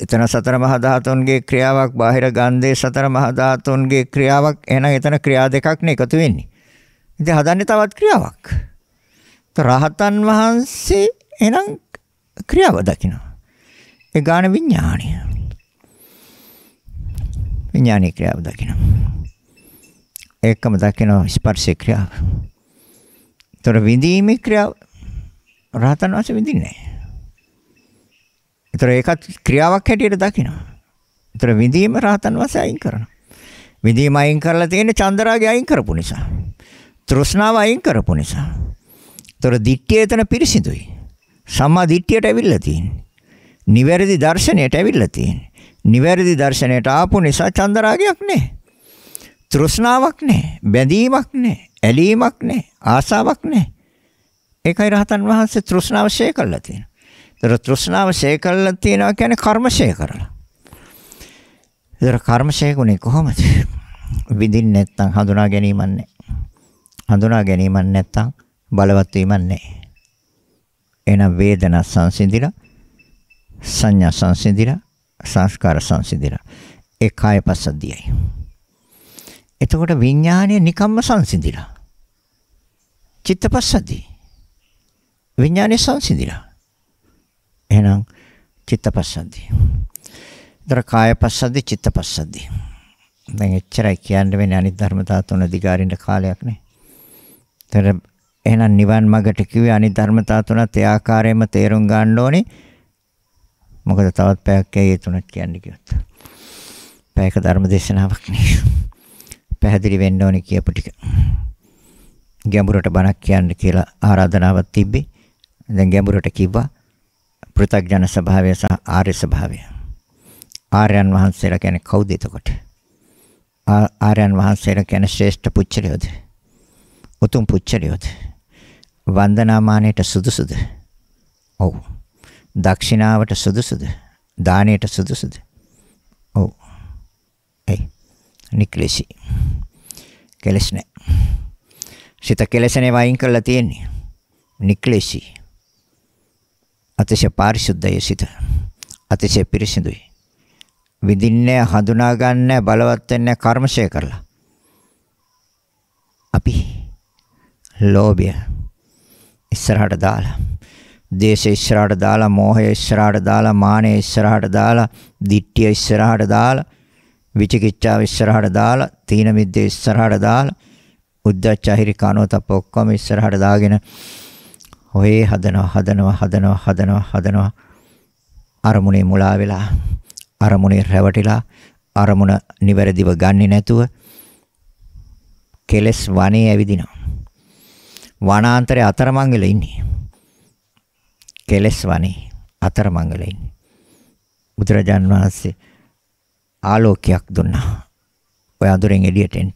එතන සතර මහා ධාතුන්ගේ ක්‍රියාවක් බාහිර ගන්ධේ සතර මහා ධාතුන්ගේ ක්‍රියාවක් එහෙනම් එතන ක්‍රියා දෙකක් නේ එකතු වෙන්නේ ඉතින් හදන්නේ තවත් ක්‍රියාවක් රහතන් වහන්සේ එහෙනම් ක්‍රියාව දකිනවා. ඒ ගාන විඥාණය. විඥානයේ ක්‍රියාව දකිනවා. ඒකම දකිනවා ස්පර්ශේ ක්‍රියාව. ඒතර විඳීමේ ක්‍රියාව රහතන් වහන්සේ විඳින්නේ නැහැ. ඒතර ඒකත් ක්‍රියාවක් හැටියට දකිනවා. ඒතර විඳීම රහතන් වහන්සේ අයින් කරනවා. විඳීම අයින් කරලා තියෙන්නේ චන්දරාගය අයින් කරපු නිසා. තෘෂ්ණාව අයින් කරපු නිසා. ඒතර දික්කේතන පිරිසිදුයි. සම්මා දිට්ඨියට ඇවිල්ලා තියෙන්නේ. නිවැරදි දර්ශනයට ඇවිල්ලා තියෙන්නේ. නිවැරදි දර්ශනයට ආපු නිසා චන්දරාගයක් නැහැ. තෘෂ්ණාවක් නැහැ. බැඳීමක් නැහැ. ඇලීමක් නැහැ. ආසාවක් නැහැ. ඒකයි රහතන් වහන්සේ තෘෂ්ණාව ශේ කළා තියෙනවා. ඒතර තෘෂ්ණාව ශේ කළා තියෙනවා කියන්නේ කර්ම ශේ කරලා. ඒතර කර්ම ශේ ගුණේ කොහොමද? විඳින්න නැත්නම් හඳුනා ගැනීමක් නැහැ. හඳුනා ගැනීමක් නැත්නම් බලවත් වීමක් නැහැ. එහෙනම් වේදනා සංසිඳිලා සංඥා සංසිඳිලා සංස්කාර සංසිඳිලා ඒ කාය පස්සද්ධියයි. එතකොට විඥානය නිකම්ම සංසිඳිලා. චිත්ත පස්සද්ධිය. විඥානය සංසිඳිලා. එහෙනම් චිත්ත පස්සද්ධිය. දර කාය පස්සද්ධිය චිත්ත පස්සද්ධිය. දැන් එච්චරයි කියන්න වෙන්නේ අනිත් ධර්මතා තුන දිගාරින්න කාලයක් නේ. දැන් එහෙනම් නිවන් මගට කිව්වේ අනිත් ධර්මතා තුනත් ඒ ආකාරයෙන්ම තේරුම් ගන්න ඕනේ. මොකද තවත් පැයක් ඇයි ඒ තුනක් කියන්නේ කිව්වොත්. පැයක ධර්ම දේශනාවක් නේ. පැහැදිලි වෙන්න ඕනේ කියපු ටික. ගැඹුරට බණක් කියන්න කියලා ආරාධනාවක් තිබ්බේ. දැන් ගැඹුරට කිව්වා පෘථග්ජන ස්වභාවය සහ ආර්ය ස්වභාවය. ආර්යයන් වහන්සේලා කියන්නේ කවුද එතකොට? ආර්යයන් වහන්සේලා කියන්නේ ශ්‍රේෂ්ඨ පුච්චලියෝද? උතුම් පුච්චලියෝද? වන්දනාමානයට සුදුසුද? ඔව්. දක්ෂිනාවට සුදුසුද? දානයට සුදුසුද? ඔව්. ඒ නික්ලෙසි. කෙලස් නැහැ. සිත කෙලසනේ වයින් කරලා තියෙන්නේ. නික්ලෙසි. අතිශය පාරිශුද්ධය සිත. අතිශය පිරිසිදුයි. විඳින්නේ හඳුනා ගන්න බලවත් වෙන්නේ කර්මශය කරලා. අපි ලෝභය ඉස්සරහට දාලා දේශය ඉස්සරහට දාලා මෝහය ඉස්සරහට දාලා මානය ඉස්සරහට දාලා දිට්ඨිය ඉස්සරහට දාලා විචිකිච්ඡාව ඉස්සරහට දාලා තීන මිද්දේ ඉස්සරහට දාලා උද්ධච්ච අහිරිකානෝ තප ඔක්කොම ඉස්සරහට දාගෙන හොයේ හදනවා හදනවා හදනවා හදනවා හදනවා අරමුණේ මුලා වෙලා අරමුණේ රැවටිලා අරමුණ නිවැරදිව ගන්නේ නැතුව කෙලස් වනේ ඇවිදිනවා වනාන්තරයේ අතරමං වෙලා ඉන්නේ. කෙලස් වනේ අතරමං වෙලා ඉන්නේ. බුදුරජාන් වහන්සේ ආලෝකයක් දුන්නා. ඔය අඳුරෙන් එළියට එන්න.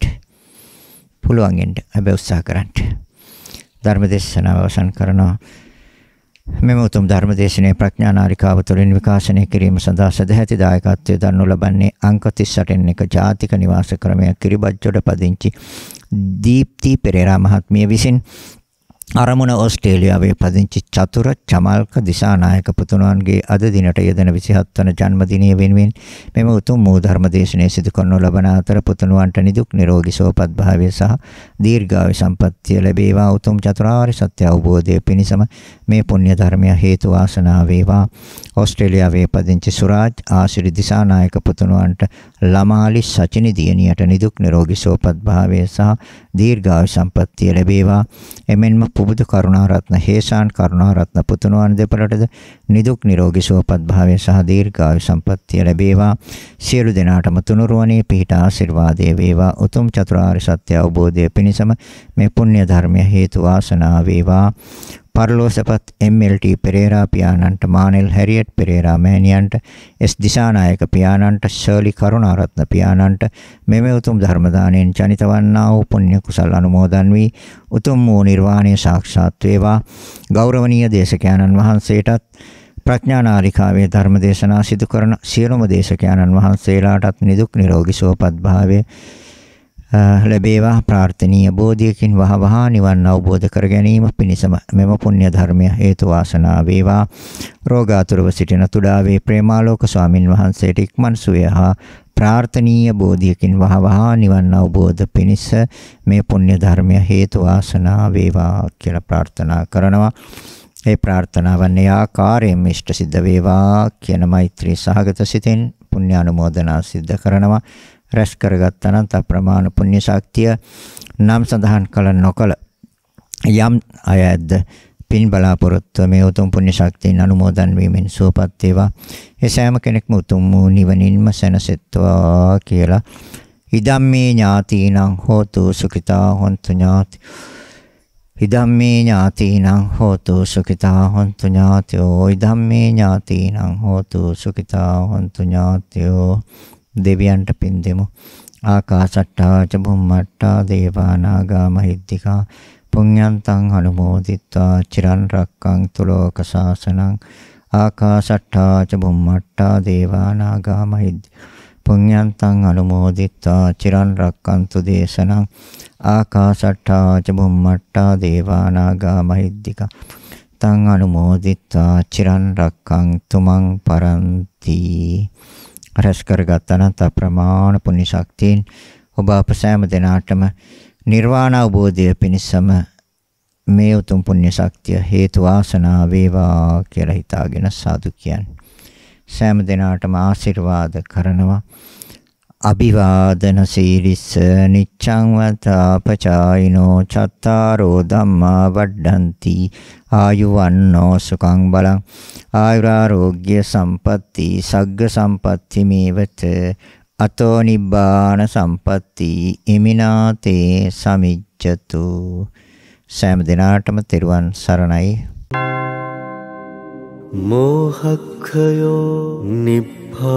පුළුවන් එන්න. හැබැයි උත්සාහ කරන්න. ධර්ම දේශනාව අවසන් කරනවා. මෙම උතුම් ධර්ම දේශනාවේ ප්‍රඥානාරිකාව තුළින් විකාශනය කිරීම සඳහා සදැහැති දායකත්වයේ දරනු ලබන්නේ අංක 38 න් එක ජාතික නිවාස ක්‍රමය කිරිබජ්ජොඩ පදිංචි දීප්ති පෙරේරා මහත්මිය විසින් අරමුණ ඕස්ට්‍රේලියාවේ පදිංචි චතුර චමල්ක දිසානායක පුතුණන්ගේ අද දිනට යෙදෙන 27 වන ජන්මදිනය වෙනුවෙන් මෙම උතුම් මූ ධර්ම දේශනය සිදු කරනු ලබන අතර පුතුණන්ට නිදුක් නිරෝගී සුවපත් භාවය සහ දීර්ඝායු සම්පන්නිය ලැබේවා උතුම් චතුරාර්ය සත්‍ය අවබෝධය පිණිසම මේ පුණ්‍ය ධර්මය හේතු වාසනා වේවා ඕස්ට්‍රේලියාවේ පදිංචි සුරාජ් ආශිරි දිසානායක පුතුණන්ට ලමාලි සචිනි දියණියට නිදුක් නිරෝගී සුවපත් භාවය සහ දීර්ඝායු සම්පන්නිය ලැබේවා එමෙන්ම පුබුදු කරුණාරත්න හේසාන් කරුණාරත්න පුතුණුවන් දෙපළටද නිදුක් නිරෝගී සුවපත් භාවය සහ දීර්ඝායු සම්පන්නිය ලැබේවා සියලු දෙනාටම තුනුරුවනේ පිහිට ආශිර්වාදයේ වේවා උතුම් චතුරාර්ය සත්‍ය අවබෝධය පිණිසම මේ පුණ්‍ය ධර්මය හේතු වාසනා වේවා පරලෝසපත් MLT පෙරේරා පියාණන්ට මානෙල් හැරියට් පෙරේරා මෑණියන්ට එස් දිසානායක පියාණන්ට ෂර්ලි කරුණාරත්න පියාණන්ට මෙමෙ උතුම් ධර්ම දාණයෙන් ජනිතවන්නා වූ පුණ්‍ය කුසල් අනුමෝදන් වී උතුම් වූ නිර්වාණය සාක්ෂාත් වේවා ගෞරවනීය දේශකයන්න් වහන්සේටත් ප්‍රඥානාලිකාවේ ධර්ම දේශනා සිදු කරන සියලුම දේශකයන්න් වහන්සේලාටත් නිදුක් නිරෝගී සුවපත් භාවය ලැබේවා ප්‍රාර්ථනීය බෝධියකින් වහවහ නිවන් අවබෝධ කර ගැනීම පිණිසම මෙම පුණ්‍ය ධර්මය හේතු වාසනා වේවා රෝගාතුරව සිටින තුඩාවේ ප්‍රේමාලෝක ස්වාමින් වහන්සේට ඉක්මන් සුවය හා ප්‍රාර්ථනීය බෝධියකින් වහවහ නිවන් අවබෝධ පිණිස මේ පුණ්‍ය ධර්මය හේතු වාසනා වේවා කියලා ප්‍රාර්ථනා කරනවා ඒ ප්‍රාර්ථනාවන් යාකාරයෙන් ඉෂ්ට සිද්ධ වේවා කියන මෛත්‍රී සහගත සිතෙන් පුණ්‍ය අනුමෝදනා සිද්ධ කරනවා රැස් කරගත්තා නම් තප්‍රමාණ පුණ්‍ය ශක්තිය නම් සඳහන් කළ නොකල යම් අය ඇද්ද පින් බලාපොරොත්තු මේ උතුම් පුණ්‍ය ශක්තියෙන් අනුමෝදන් වීමෙන් සුවපත් වේවා. ඒ සෑම කෙනෙක්ම උතුම් වූ නිවනින්ම සැනසෙත්වා කියලා. ඉදම්මේ ඥාතීනං හෝතු සුඛිතා හොන්තු ඥාති. ඉදම්මේ ඥාතීනං හෝතු සුඛිතා හොන්තු ඥාතයෝ. ඉදම්මේ ඥාතීනං හෝතු සුඛිතා හොන්තු ඥාතයෝ. දෙවියන්ට පින් දෙමු. ආකාශට්ටා ච බුම්මට්ටා දේවානාගා මහිද්దికා පුඤ්ඤන්තං අනුමෝදිත්වා චිරන් රක්කන්තු ලෝක සාසනං ආකාශට්ටා ච බුම්මට්ටා දේවානාගා මහිද්దికා පුඤ්ඤන්තං අනුමෝදිත්වා චිරන් රක්කන්තු දේශනං ආකාශට්ටා ච බුම්මට්ටා දේවානාගා මහිද්దికා තං අනුමෝදිත්වා චිරන් රක්කන්තු මං පරන්ති රැස් කරගත්තා නම් අප්‍රමාණ පුණ්‍ය ශක්තියින් ඔබ අප සෑම දිනාටම නිර්වාණ අවබෝධය පිණිසම මේ උතුම් පුණ්‍ය ශක්තිය හේතු වාසනා වේවා කියලා හිතාගෙන සාදු කියන්නේ. සෑම දිනාටම ආශිර්වාද කරනවා. අභිවාදන සීලිස්ස නිච්ඡං වතාපචායිනෝ චත්තාරෝ ධම්මා වඩ්ඩಂತಿ ආයුවන්නෝ සුඛං බලං ආයුරාෝග්‍ය සම්පatti සග්ග සම්පatti මේවත අතෝ නිබ්බාන සම්පatti ඉමිනාතේ සමිච්ඡතු සෑම දිනාටම තෙරුවන් සරණයි मोहखयो निभा